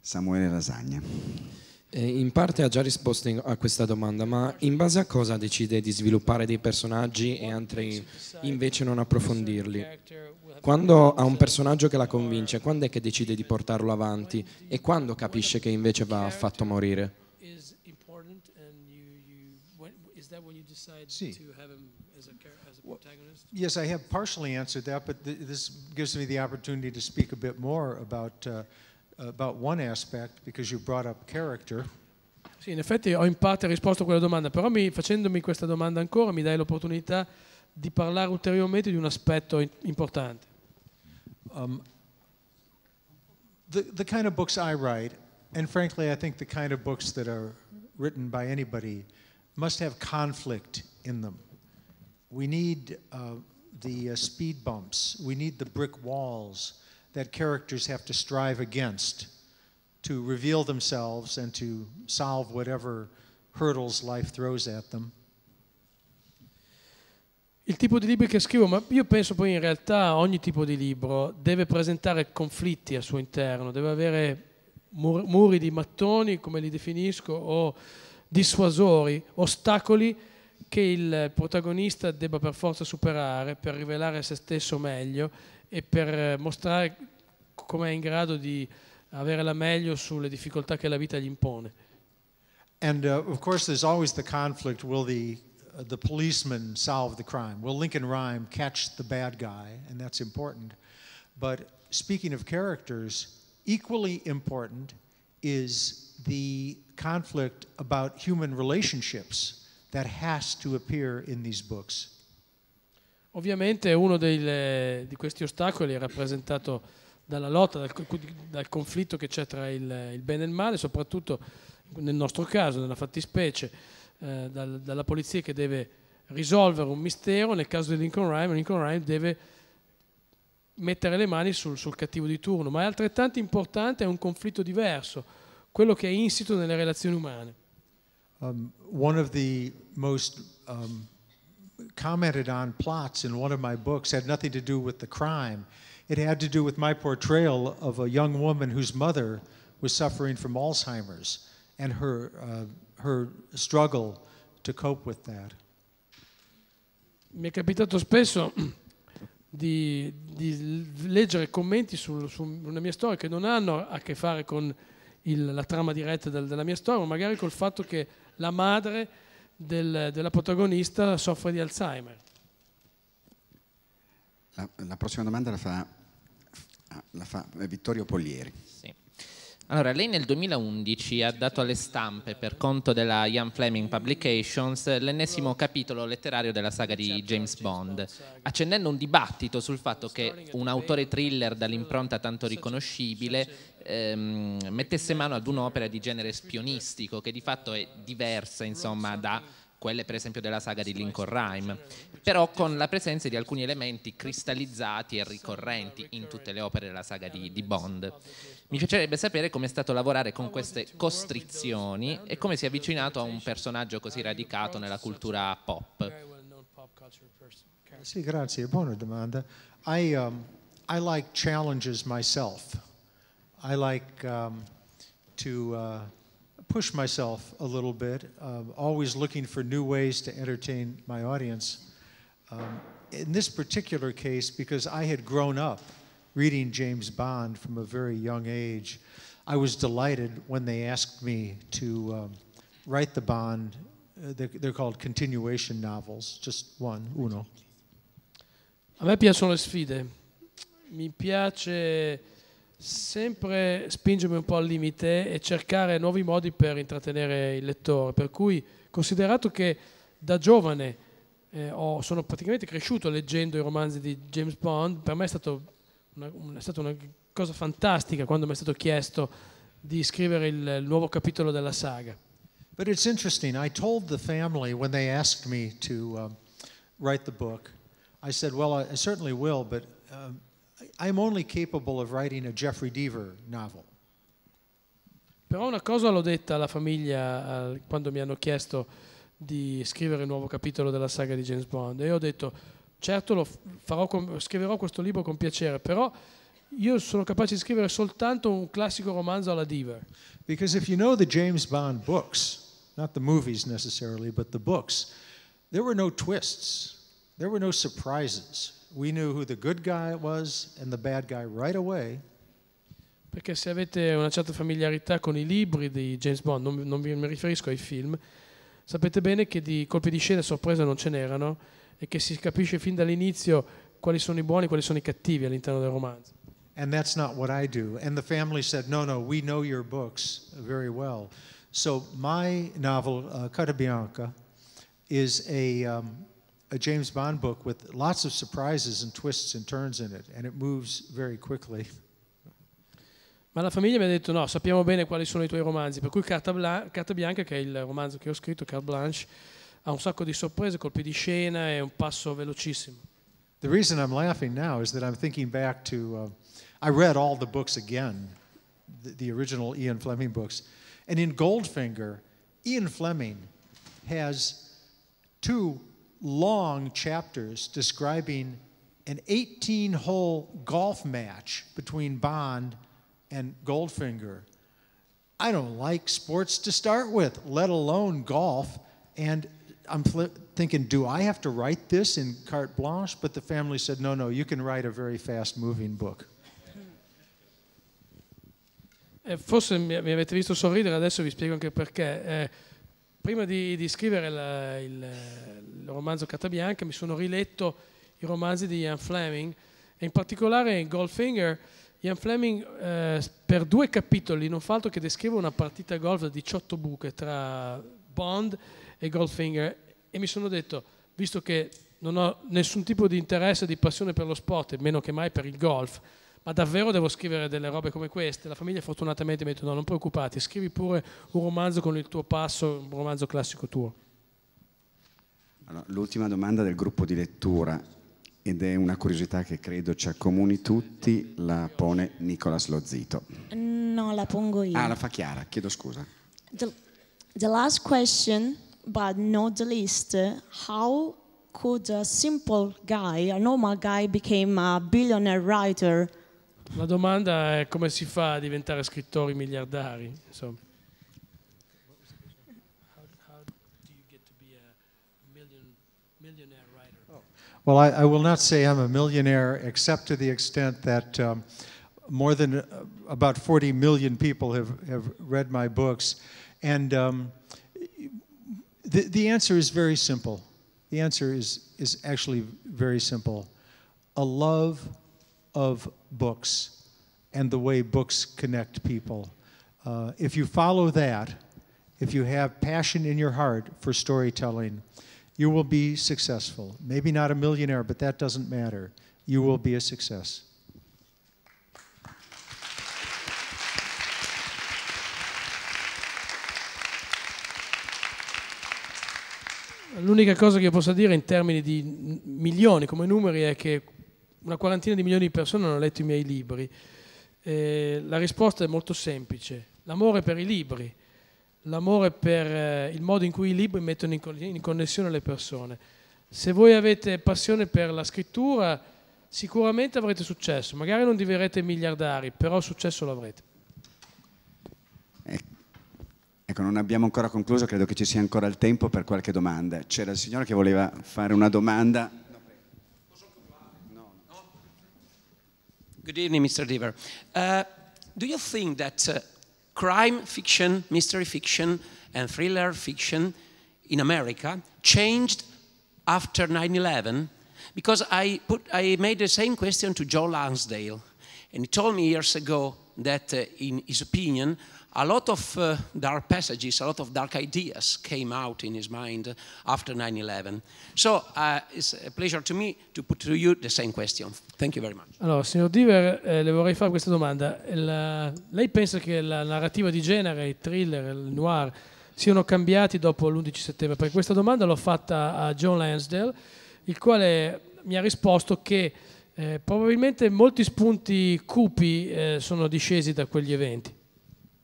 Samuele Lasagna. Eh, in parte ha già risposto a questa domanda, ma in base a cosa decide di sviluppare dei personaggi e altri invece non approfondirli? Quando ha un personaggio che la convince, quando è che decide di portarlo avanti e quando capisce che invece va fatto morire? Sì. Yes, I have partially answered that, but th this gives me the opportunity to speak a bit more about uh, about one aspect because you brought up character. Sì, in effetti ho in parte risposto a quella domanda, però mi, facendomi questa domanda ancora mi dai l'opportunità di parlare ulteriormente di un aspetto importante. Um, the, the kind of books I write, and frankly I think the kind of books that are written by anybody, must have conflict in them. We need uh, the uh, speed bumps, we need the brick walls, that characters have to strive against to reveal themselves and to solve whatever hurdles life throws at them. Il tipo di libri che scrivo, ma io penso poi in realtà ogni tipo di libro deve presentare conflitti al suo interno, deve avere mur- muri di mattoni, come li definisco, o dissuasori, ostacoli che il protagonista debba per forza superare per rivelare se stesso meglio e per eh, mostrare come è in grado di avere la meglio sulle difficoltà che la vita gli impone. And uh, of course there's always the conflict will the uh, the policeman solve the crime? Will Lincoln Rhyme catch the bad guy? And that's important. But speaking of characters, equally important is the conflict about human relationships that has to appear in these books. Ovviamente uno dei, eh, di questi ostacoli è rappresentato dalla lotta, dal, dal conflitto che c'è tra il, il, bene e il male, soprattutto nel nostro caso, nella fattispecie, eh, dal, dalla polizia che deve risolvere un mistero, nel caso di Lincoln Rhyme, Lincoln Rhyme deve mettere le mani sul, sul cattivo di turno, ma è altrettanto importante è un conflitto diverso, quello che è insito nelle relazioni umane. Um, one of the most um, commented on plots in one of my books had nothing to do with the crime. It had to do with my portrayal of a young woman whose mother was suffering from Alzheimer's and her, uh, her struggle to cope with that. Mi è capitato spesso [clears throat] di, di leggere commenti su, su, una mia storia che non hanno a che fare con il, la trama diretta del, della mia storia, ma magari col fatto che la madre del, della protagonista soffre di Alzheimer. La, la prossima domanda la fa, la fa Vittorio Poglieri. Sì. Allora, lei nel 2011 ha dato alle stampe, per conto della Ian Fleming Publications, l'ennesimo capitolo letterario della saga di certo, James Bond, certo. accendendo un dibattito sul fatto che un autore thriller dall'impronta tanto riconoscibile ehm, mettesse mano ad un'opera di genere spionistico, che di fatto è diversa, insomma, da quelle per esempio della saga di Lincoln Rhyme, però con la presenza di alcuni elementi cristallizzati e ricorrenti in tutte le opere della saga di, di Bond. Mi piacerebbe sapere come è stato lavorare con queste costrizioni e come si è avvicinato a un personaggio così radicato nella cultura pop. Sì, grazie, buona domanda. I, um, I like challenges myself. I like um, to uh, push myself a little bit, uh, always looking for new ways to entertain my audience. Um, in this particular case, because I had grown up reading James Bond from a very young age. I was delighted when they asked me to um, write the Bond. Uh, they're, they're called continuation novels, just one, uno. A me piacciono le sfide. Mi piace sempre spingermi un po' al limite e cercare nuovi modi per intrattenere il lettore. Per cui, considerato che da giovane eh, ho, sono praticamente cresciuto leggendo i romanzi di James Bond, per me è stato una, una, è stata una cosa fantastica quando mi è stato chiesto di scrivere il, il nuovo capitolo della saga. But it's interesting. I told the family when they asked me to um, write the book, I said, well, I, I certainly will, but um, I'm only capable of writing a Jeffrey Deaver novel. Però una cosa l'ho detta alla famiglia quando mi hanno chiesto di scrivere il nuovo capitolo della saga di James Bond e io ho detto certo con, scriverò questo libro con piacere, però io sono capace di scrivere soltanto un classico romanzo alla diva. Because if you know the James Bond books, not the movies necessarily, but the books, there were no twists, there were no surprises. We knew who the good guy was and the bad guy right away. Perché se avete una certa familiarità con i libri di James Bond, non, non mi riferisco ai film, sapete bene che di colpi di scena e sorpresa non ce n'erano e che si capisce fin dall'inizio quali sono i buoni e quali sono i cattivi all'interno del romanzo. And that's not what I do. And the family said, no, no, we know your books very well. So my novel, uh, Catabianca, is a, um, a James Bond book with lots of surprises and twists and turns in it, and it moves very quickly. Ma la famiglia mi ha detto no, sappiamo bene quali sono i tuoi romanzi, per cui Carta, Blan- Carta Bianca, che è il romanzo che ho scritto, Carte Blanche, ha un sacco di sorprese, colpi di scena e un passo velocissimo. The reason I'm laughing now is that I'm thinking back to uh, I read all the books again, the, the original Ian Fleming books, and in Goldfinger, Ian Fleming has two long chapters describing an 18 hole golf match between Bond and Goldfinger. I don't like sports to start with, let alone golf. And I'm thinking, do I have to write this in carte blanche? But the family said, no, no, you can write a very fast moving book. Eh, forse mi, mi, avete visto sorridere, adesso vi spiego anche perché. Eh, prima di, di scrivere la, il, il, romanzo Catabianca mi sono riletto i romanzi di Ian Fleming e in particolare in Goldfinger Ian Fleming eh, per due capitoli non fa altro che descrivere una partita golf da 18 buche tra Bond e e Goldfinger e mi sono detto, visto che non ho nessun tipo di interesse e di passione per lo sport, e meno che mai per il golf, ma davvero devo scrivere delle robe come queste? La famiglia fortunatamente mi ha detto no, non preoccupati, scrivi pure un romanzo con il tuo passo, un romanzo classico tuo. Allora, l'ultima domanda del gruppo di lettura, ed è una curiosità che credo ci accomuni tutti, la pone Nicolas Lozzito. No, la pongo io. Ah, la fa Chiara, chiedo scusa. The, the last question but not the least, how could a simple guy, a normal guy, became a billionaire writer? La domanda è come si fa a diventare scrittori miliardari, insomma. Well, I, I, will not say I'm a millionaire, except to the extent that um, more than uh, about 40 million people have, have read my books. And um, the, the answer is very simple. The answer is, is actually very simple a love of books and the way books connect people. Uh, if you follow that, if you have passion in your heart for storytelling, you will be successful. Maybe not a millionaire, but that doesn't matter. You will be a success. L'unica cosa che posso dire in termini di milioni come numeri è che una quarantina di milioni di persone hanno letto i miei libri. Eh, la risposta è molto semplice. L'amore per i libri, l'amore per eh, il modo in cui i libri mettono in, in connessione le persone. Se voi avete passione per la scrittura, sicuramente avrete successo. Magari non diverrete miliardari, però successo l'avrete. Ecco, non abbiamo ancora concluso, credo che ci sia ancora il tempo per qualche domanda. C'era il signore che voleva fare una domanda. Good evening, Mr. Deaver. Uh, do you think that uh, crime fiction, mystery fiction, and thriller fiction in America changed after 9/11? Because I put, I made the same question to Joe Lansdale, and he told me years ago that, uh, in his opinion, a lot of uh, dark passages, a lot of dark ideas came out in his mind after 9 11. So uh, it's a pleasure to me to put to you the same question. Thank you very much. Allora, signor Diver, eh, le vorrei fare questa domanda. La, eh, lei pensa che la narrativa di genere, il thriller, il noir, siano cambiati dopo l'11 settembre? Perché questa domanda l'ho fatta a John Lansdale, il quale mi ha risposto che eh, probabilmente molti spunti cupi eh, sono discesi da quegli eventi.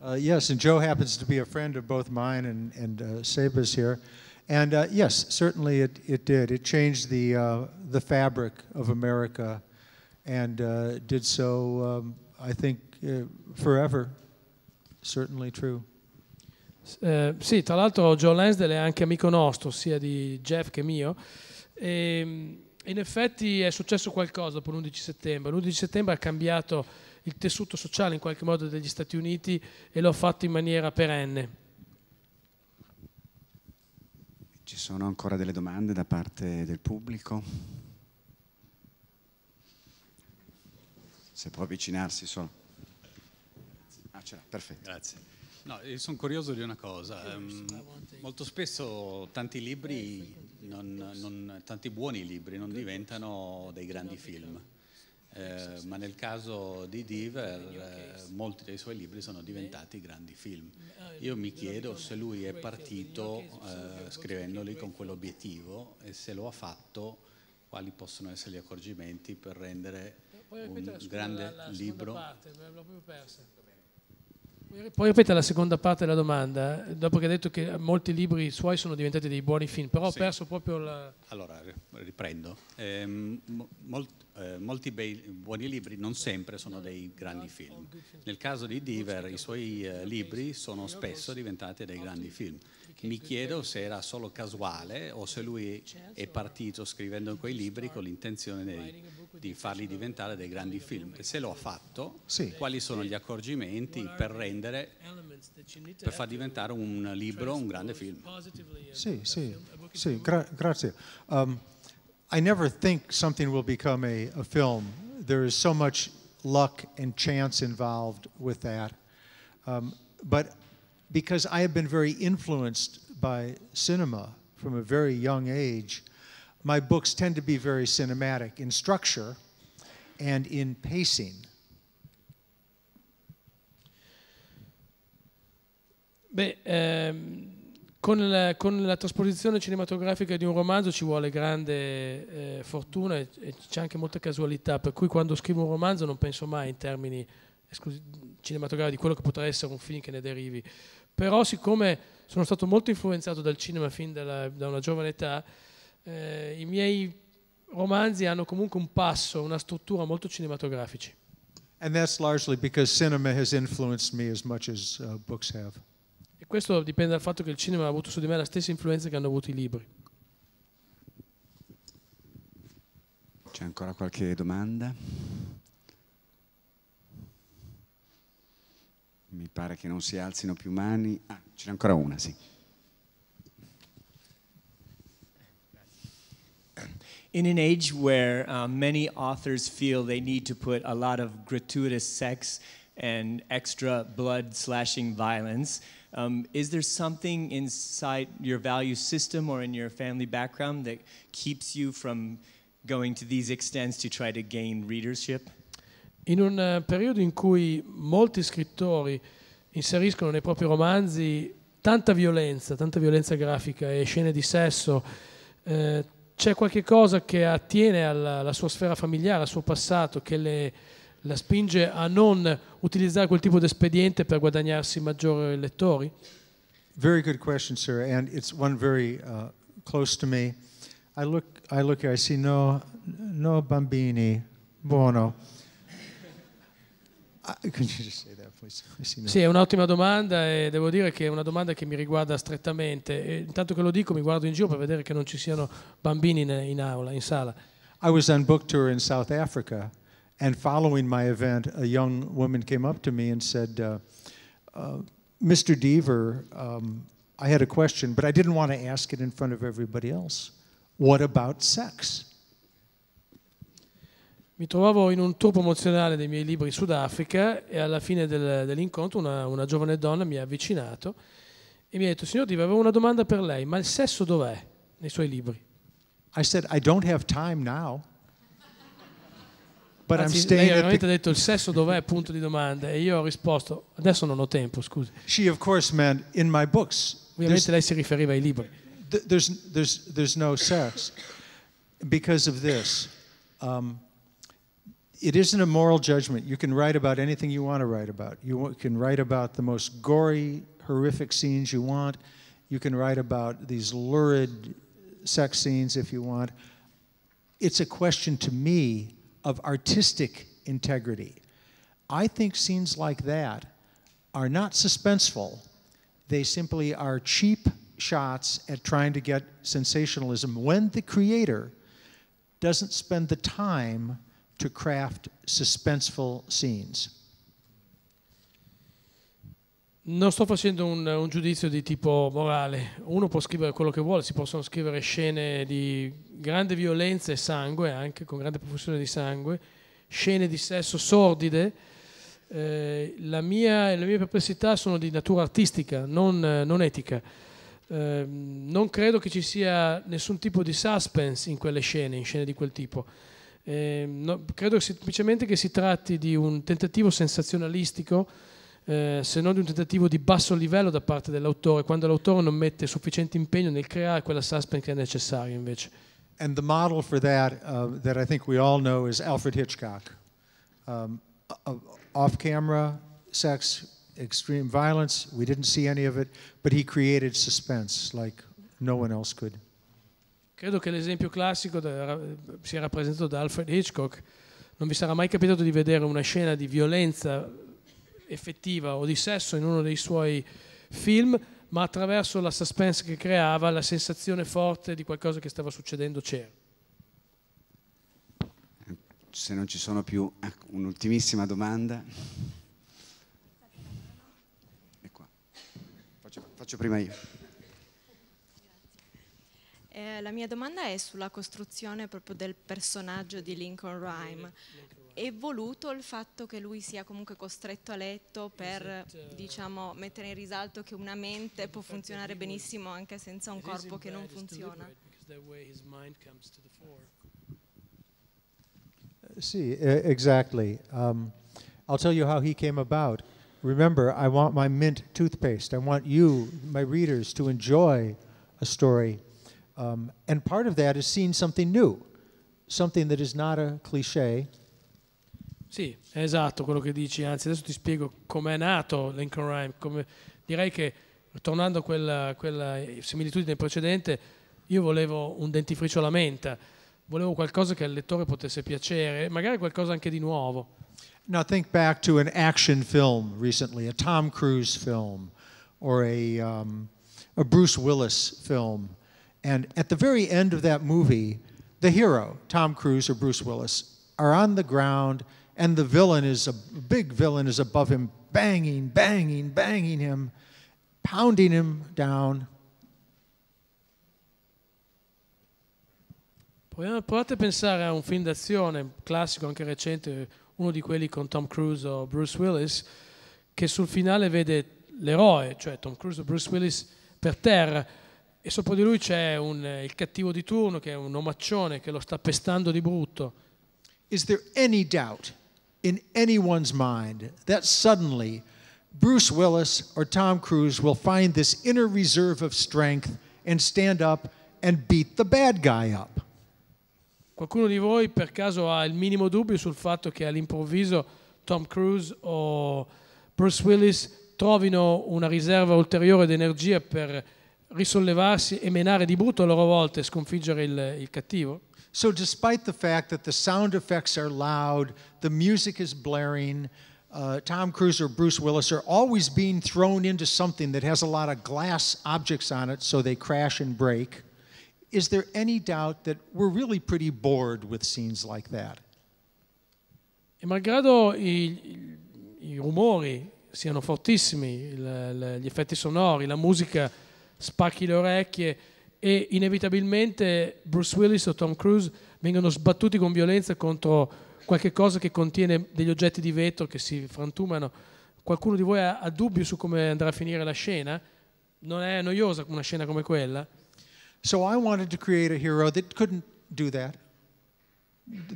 Uh, yes, and Joe happens to be a friend of both mine and, and uh, Saba's here. And uh, yes, certainly it, it did. It changed the, uh, the fabric of America and uh, did so, um, I think, forever. Certainly true. Eh, sì, tra l'altro Joe Lansdale è anche amico nostro, sia di Jeff che mio. E, ehm, in effetti è successo qualcosa per l'11 settembre. L'11 settembre ha cambiato il tessuto sociale in qualche modo degli Stati Uniti e l'ho fatto in maniera perenne. Ci sono ancora delle domande da parte del pubblico? Se può avvicinarsi solo. Ah, ce l'ha, perfetto. Grazie. No, sono curioso di una cosa. Ehm, molto spesso tanti libri, eh, non, non, tanti buoni libri, non diventano dei grandi film. Eh, ma nel caso di Deaver eh, molti dei suoi libri sono diventati grandi film. Eh, io mi chiedo se lui è partito eh, scrivendoli con quell'obiettivo e se lo ha fatto quali possono essere gli accorgimenti per rendere eh, un grande libro. Poi ripete la seconda parte, l'ho proprio persa. Poi ripetere la seconda parte della domanda, dopo che ha detto che molti libri suoi sono diventati dei buoni film, però sì. ho perso proprio la... Allora, riprendo. Eh, molti, eh, molti bei, buoni libri non sempre sono dei grandi film. Nel caso di Diver i suoi eh, libri sono spesso diventati dei grandi film mi chiedo se era solo casuale o se lui certo. è partito scrivendo quei libri con l'intenzione di, di, farli diventare dei grandi film. E se lo ha fatto, sì. quali sono gli accorgimenti per rendere, per far diventare un libro un grande film? Sì, sì, sì gra grazie. Um, I never think something will become a, a film. There is so much luck and chance involved with that. Um, but because I have been very influenced by cinema from a very young age, my books tend to be very cinematic in structure and in pacing. Beh, ehm, con, la, con, la, trasposizione cinematografica di un romanzo ci vuole grande eh, fortuna e, e c'è anche molta casualità, per cui quando scrivo un romanzo non penso mai in termini cinematografici di quello che potrà essere un film che ne derivi. Però siccome sono stato molto influenzato dal cinema fin dalla, da una giovane età, eh, i miei romanzi hanno comunque un passo, una struttura molto cinematografici. And that's largely because cinema has influenced me as much as uh, books have. E questo dipende dal fatto che il cinema ha avuto su di me la stessa influenza che hanno avuto i libri. C'è ancora qualche domanda? Mi pare che non si alzino più mani. Ah, ce n'è ancora una, sì. in an age where uh, many authors feel they need to put a lot of gratuitous sex and extra blood slashing violence, um, is there something inside your value system or in your family background that keeps you from going to these extents to try to gain readership? In un eh, periodo in cui molti scrittori inseriscono nei propri romanzi tanta violenza, tanta violenza grafica e scene di sesso, eh, c'è qualche cosa che attiene alla, alla, sua sfera familiare, al suo passato, che le, la spinge a non utilizzare quel tipo di espediente per guadagnarsi maggiori lettori? Very good question, sir, and it's one very uh, close to me. I look, I look here, I see no, no bambini, buono. Ah, [laughs] sì, è un'ottima domanda e devo dire che è una domanda che mi riguarda strettamente. E intanto che lo dico mi guardo in giro per vedere che non ci siano bambini in, in aula, in sala. I was on book tour in South Africa and following my event a young woman came up to me and said uh, uh, Mr. Deaver um, I had a question but I didn't want to ask it in front of everybody else. What about sex? mi trovavo in un tour promozionale dei miei libri in Sudafrica e alla fine del, dell'incontro una, una, giovane donna mi ha avvicinato e mi ha detto, signor Diva, avevo una domanda per lei, ma il sesso dov'è nei suoi libri? I said, I don't have time now. But Anzi, I'm staying lei veramente ha detto il sesso dov'è, punto di domanda, e io ho risposto, adesso non ho tempo, scusi. She of course meant in my books. Ovviamente lei si riferiva ai libri. There's, there's, there's no sex because of this. Um, it isn't a moral judgment. You can write about anything you want to write about. You can write about the most gory, horrific scenes you want. You can write about these lurid sex scenes if you want. It's a question to me of artistic integrity. I think scenes like that are not suspenseful, they simply are cheap shots at trying to get sensationalism when the creator doesn't spend the time to craft suspenseful scenes. Non sto facendo un, un, giudizio di tipo morale. Uno può scrivere quello che vuole, si possono scrivere scene di grande violenza e sangue, anche con grande profusione di sangue, scene di sesso sordide. Eh, la, mia, le mie perplessità sono di natura artistica, non, non etica. Eh, non credo che ci sia nessun tipo di suspense in quelle scene, in scene di quel tipo. Eh, no, credo semplicemente che si tratti di un tentativo sensazionalistico, eh, se non di un tentativo di basso livello da parte dell'autore, quando l'autore non mette sufficiente impegno nel creare quella suspense che è necessaria invece. And the model for that, uh, that I think we all know, is Alfred Hitchcock. Um, off camera, sex, extreme violence, we didn't see any of it, but he created suspense like no one else could. Credo che l'esempio classico sia rappresentato da Alfred Hitchcock. Non vi sarà mai capitato di vedere una scena di violenza effettiva o di sesso in uno dei suoi film, ma attraverso la suspense che creava, la sensazione forte di qualcosa che stava succedendo c'era. Se non ci sono più, ecco, un'ultimissima domanda. Faccio, faccio prima io. Eh, la mia domanda è sulla costruzione proprio del personaggio di Lincoln Rhyme. È voluto il fatto che lui sia comunque costretto a letto per esatto. diciamo, mettere in risalto che una mente può funzionare benissimo anche senza un corpo che non funziona? Sì, uh, uh, exactly. Um, I'll tell you how he came about. Remember, I want my mint toothpaste. I want you, my readers, to enjoy a story. Um, and part of that is seeing something new, something that is not a cliché. Sì, è esatto quello che dici, anzi adesso ti spiego com'è nato Lincoln Rhyme. Come, direi che, tornando a quella, quella similitudine precedente, io volevo un dentifricio alla menta, volevo qualcosa che al lettore potesse piacere, magari qualcosa anche di nuovo. Now think back to an action film recently, a Tom Cruise film or a, um, a Bruce Willis film. And at the very end of that movie, the hero, Tom Cruise or Bruce Willis, are on the ground, and the villain is a big villain is above him, banging, banging, banging him, pounding him down. Provate a pensare a un film d'azione classico, anche recente, uno di quelli con Tom Cruise o Bruce Willis, che sul finale vede l'eroe, cioè Tom Cruise o Bruce Willis, per terra e sopra di lui c'è eh, il cattivo di turno che è un omaccione che lo sta pestando di brutto. Is there any doubt in anyone's mind that suddenly Bruce Willis or Tom Cruise will find this inner reserve of strength and stand up and beat the bad guy up? Qualcuno di voi per caso ha il minimo dubbio sul fatto che all'improvviso Tom Cruise o Bruce Willis trovino una riserva ulteriore di energia per risollevarsi e menare di brutto a loro volta e sconfiggere il, il cattivo. So despite the fact that the sound effects are loud, the music is blaring, uh, Tom Cruise or Bruce Willis are always being thrown into something that has a lot of glass objects on it so they crash and break. Is there any doubt that we're really pretty bored with scenes like that? E malgrado i, i rumori siano fortissimi, il, gli effetti sonori, la musica spacchi le orecchie e inevitabilmente Bruce Willis o Tom Cruise vengono sbattuti con violenza contro qualche cosa che contiene degli oggetti di vetro che si frantumano. Qualcuno di voi ha, ha dubbi su come andrà a finire la scena? Non è noiosa una scena come quella? So I wanted to create a hero that couldn't do that.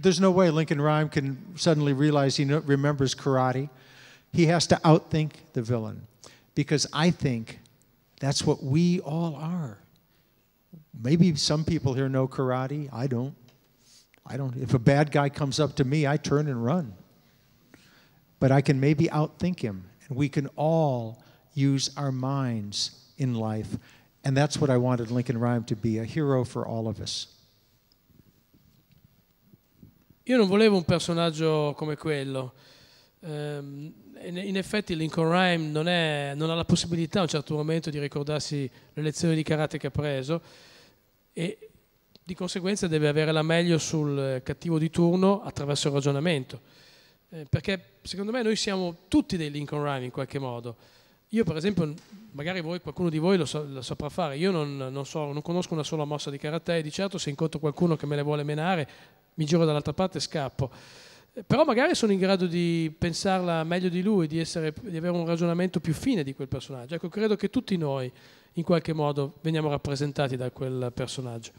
There's no way Lincoln Rhyme can suddenly realize he remembers karate. He has to outthink the villain because I think That's what we all are. Maybe some people here know karate. I don't. I don't. If a bad guy comes up to me, I turn and run. But I can maybe outthink him. And we can all use our minds in life. And that's what I wanted Lincoln Rhyme to be a hero for all of us. Io non volevo un personaggio come quello. Um, in effetti Lincoln Rhyme non, è, non, ha la possibilità a un certo momento di ricordarsi le lezioni di karate che ha preso e di conseguenza deve avere la meglio sul cattivo di turno attraverso il ragionamento. Eh, perché secondo me noi siamo tutti dei Lincoln Rhyme in qualche modo. Io per esempio, magari voi, qualcuno di voi lo, so, lo saprà fare, io non, non, so, non conosco una sola mossa di karate e di certo se incontro qualcuno che me le vuole menare mi giro dall'altra parte e scappo però magari sono in grado di pensarla meglio di lui, di, essere, di, avere un ragionamento più fine di quel personaggio. Ecco, credo che tutti noi in qualche modo veniamo rappresentati da quel personaggio.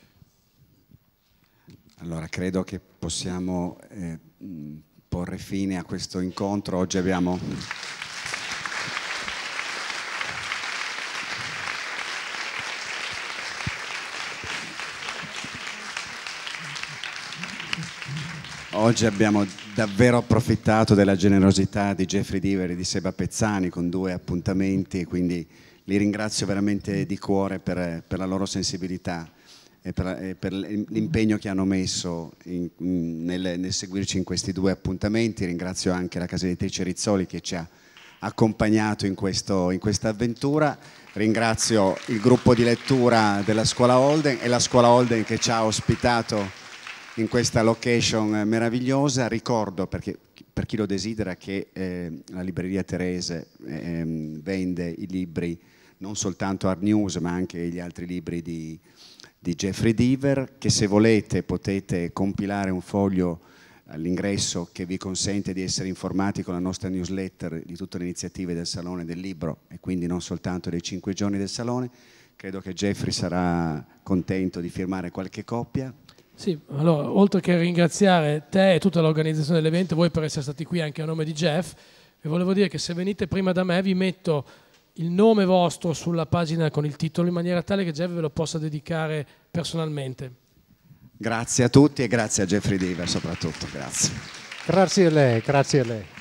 Allora, credo che possiamo eh, porre fine a questo incontro. Oggi abbiamo... Oggi abbiamo davvero approfittato della generosità di Jeffrey Diver e di Seba Pezzani con due appuntamenti, quindi li ringrazio veramente di cuore per, per la loro sensibilità e per, e per l'impegno che hanno messo in, nel, nel, seguirci in questi due appuntamenti. Ringrazio anche la casa editrice Rizzoli che ci ha accompagnato in, questo, in questa avventura. Ringrazio il gruppo di lettura della Scuola Holden e la Scuola Holden che ci ha ospitato in questa location eh, meravigliosa. Ricordo, perché, per chi lo desidera, che eh, la libreria Terese eh, vende i libri non soltanto Art News, ma anche gli altri libri di, di Jeffrey Deaver, che se volete potete compilare un foglio all'ingresso che vi consente di essere informati con la nostra newsletter di tutte le iniziative del Salone del Libro e quindi non soltanto dei cinque giorni del Salone. Credo che Jeffrey sarà contento di firmare qualche coppia. Sì, allora, oltre che ringraziare te e tutta l'organizzazione dell'evento, voi per essere stati qui anche a nome di Jeff, e volevo dire che se venite prima da me vi metto il nome vostro sulla pagina con il titolo in maniera tale che Jeff ve lo possa dedicare personalmente. Grazie a tutti e grazie a Jeffrey Deaver soprattutto, grazie. Grazie a lei, grazie a lei.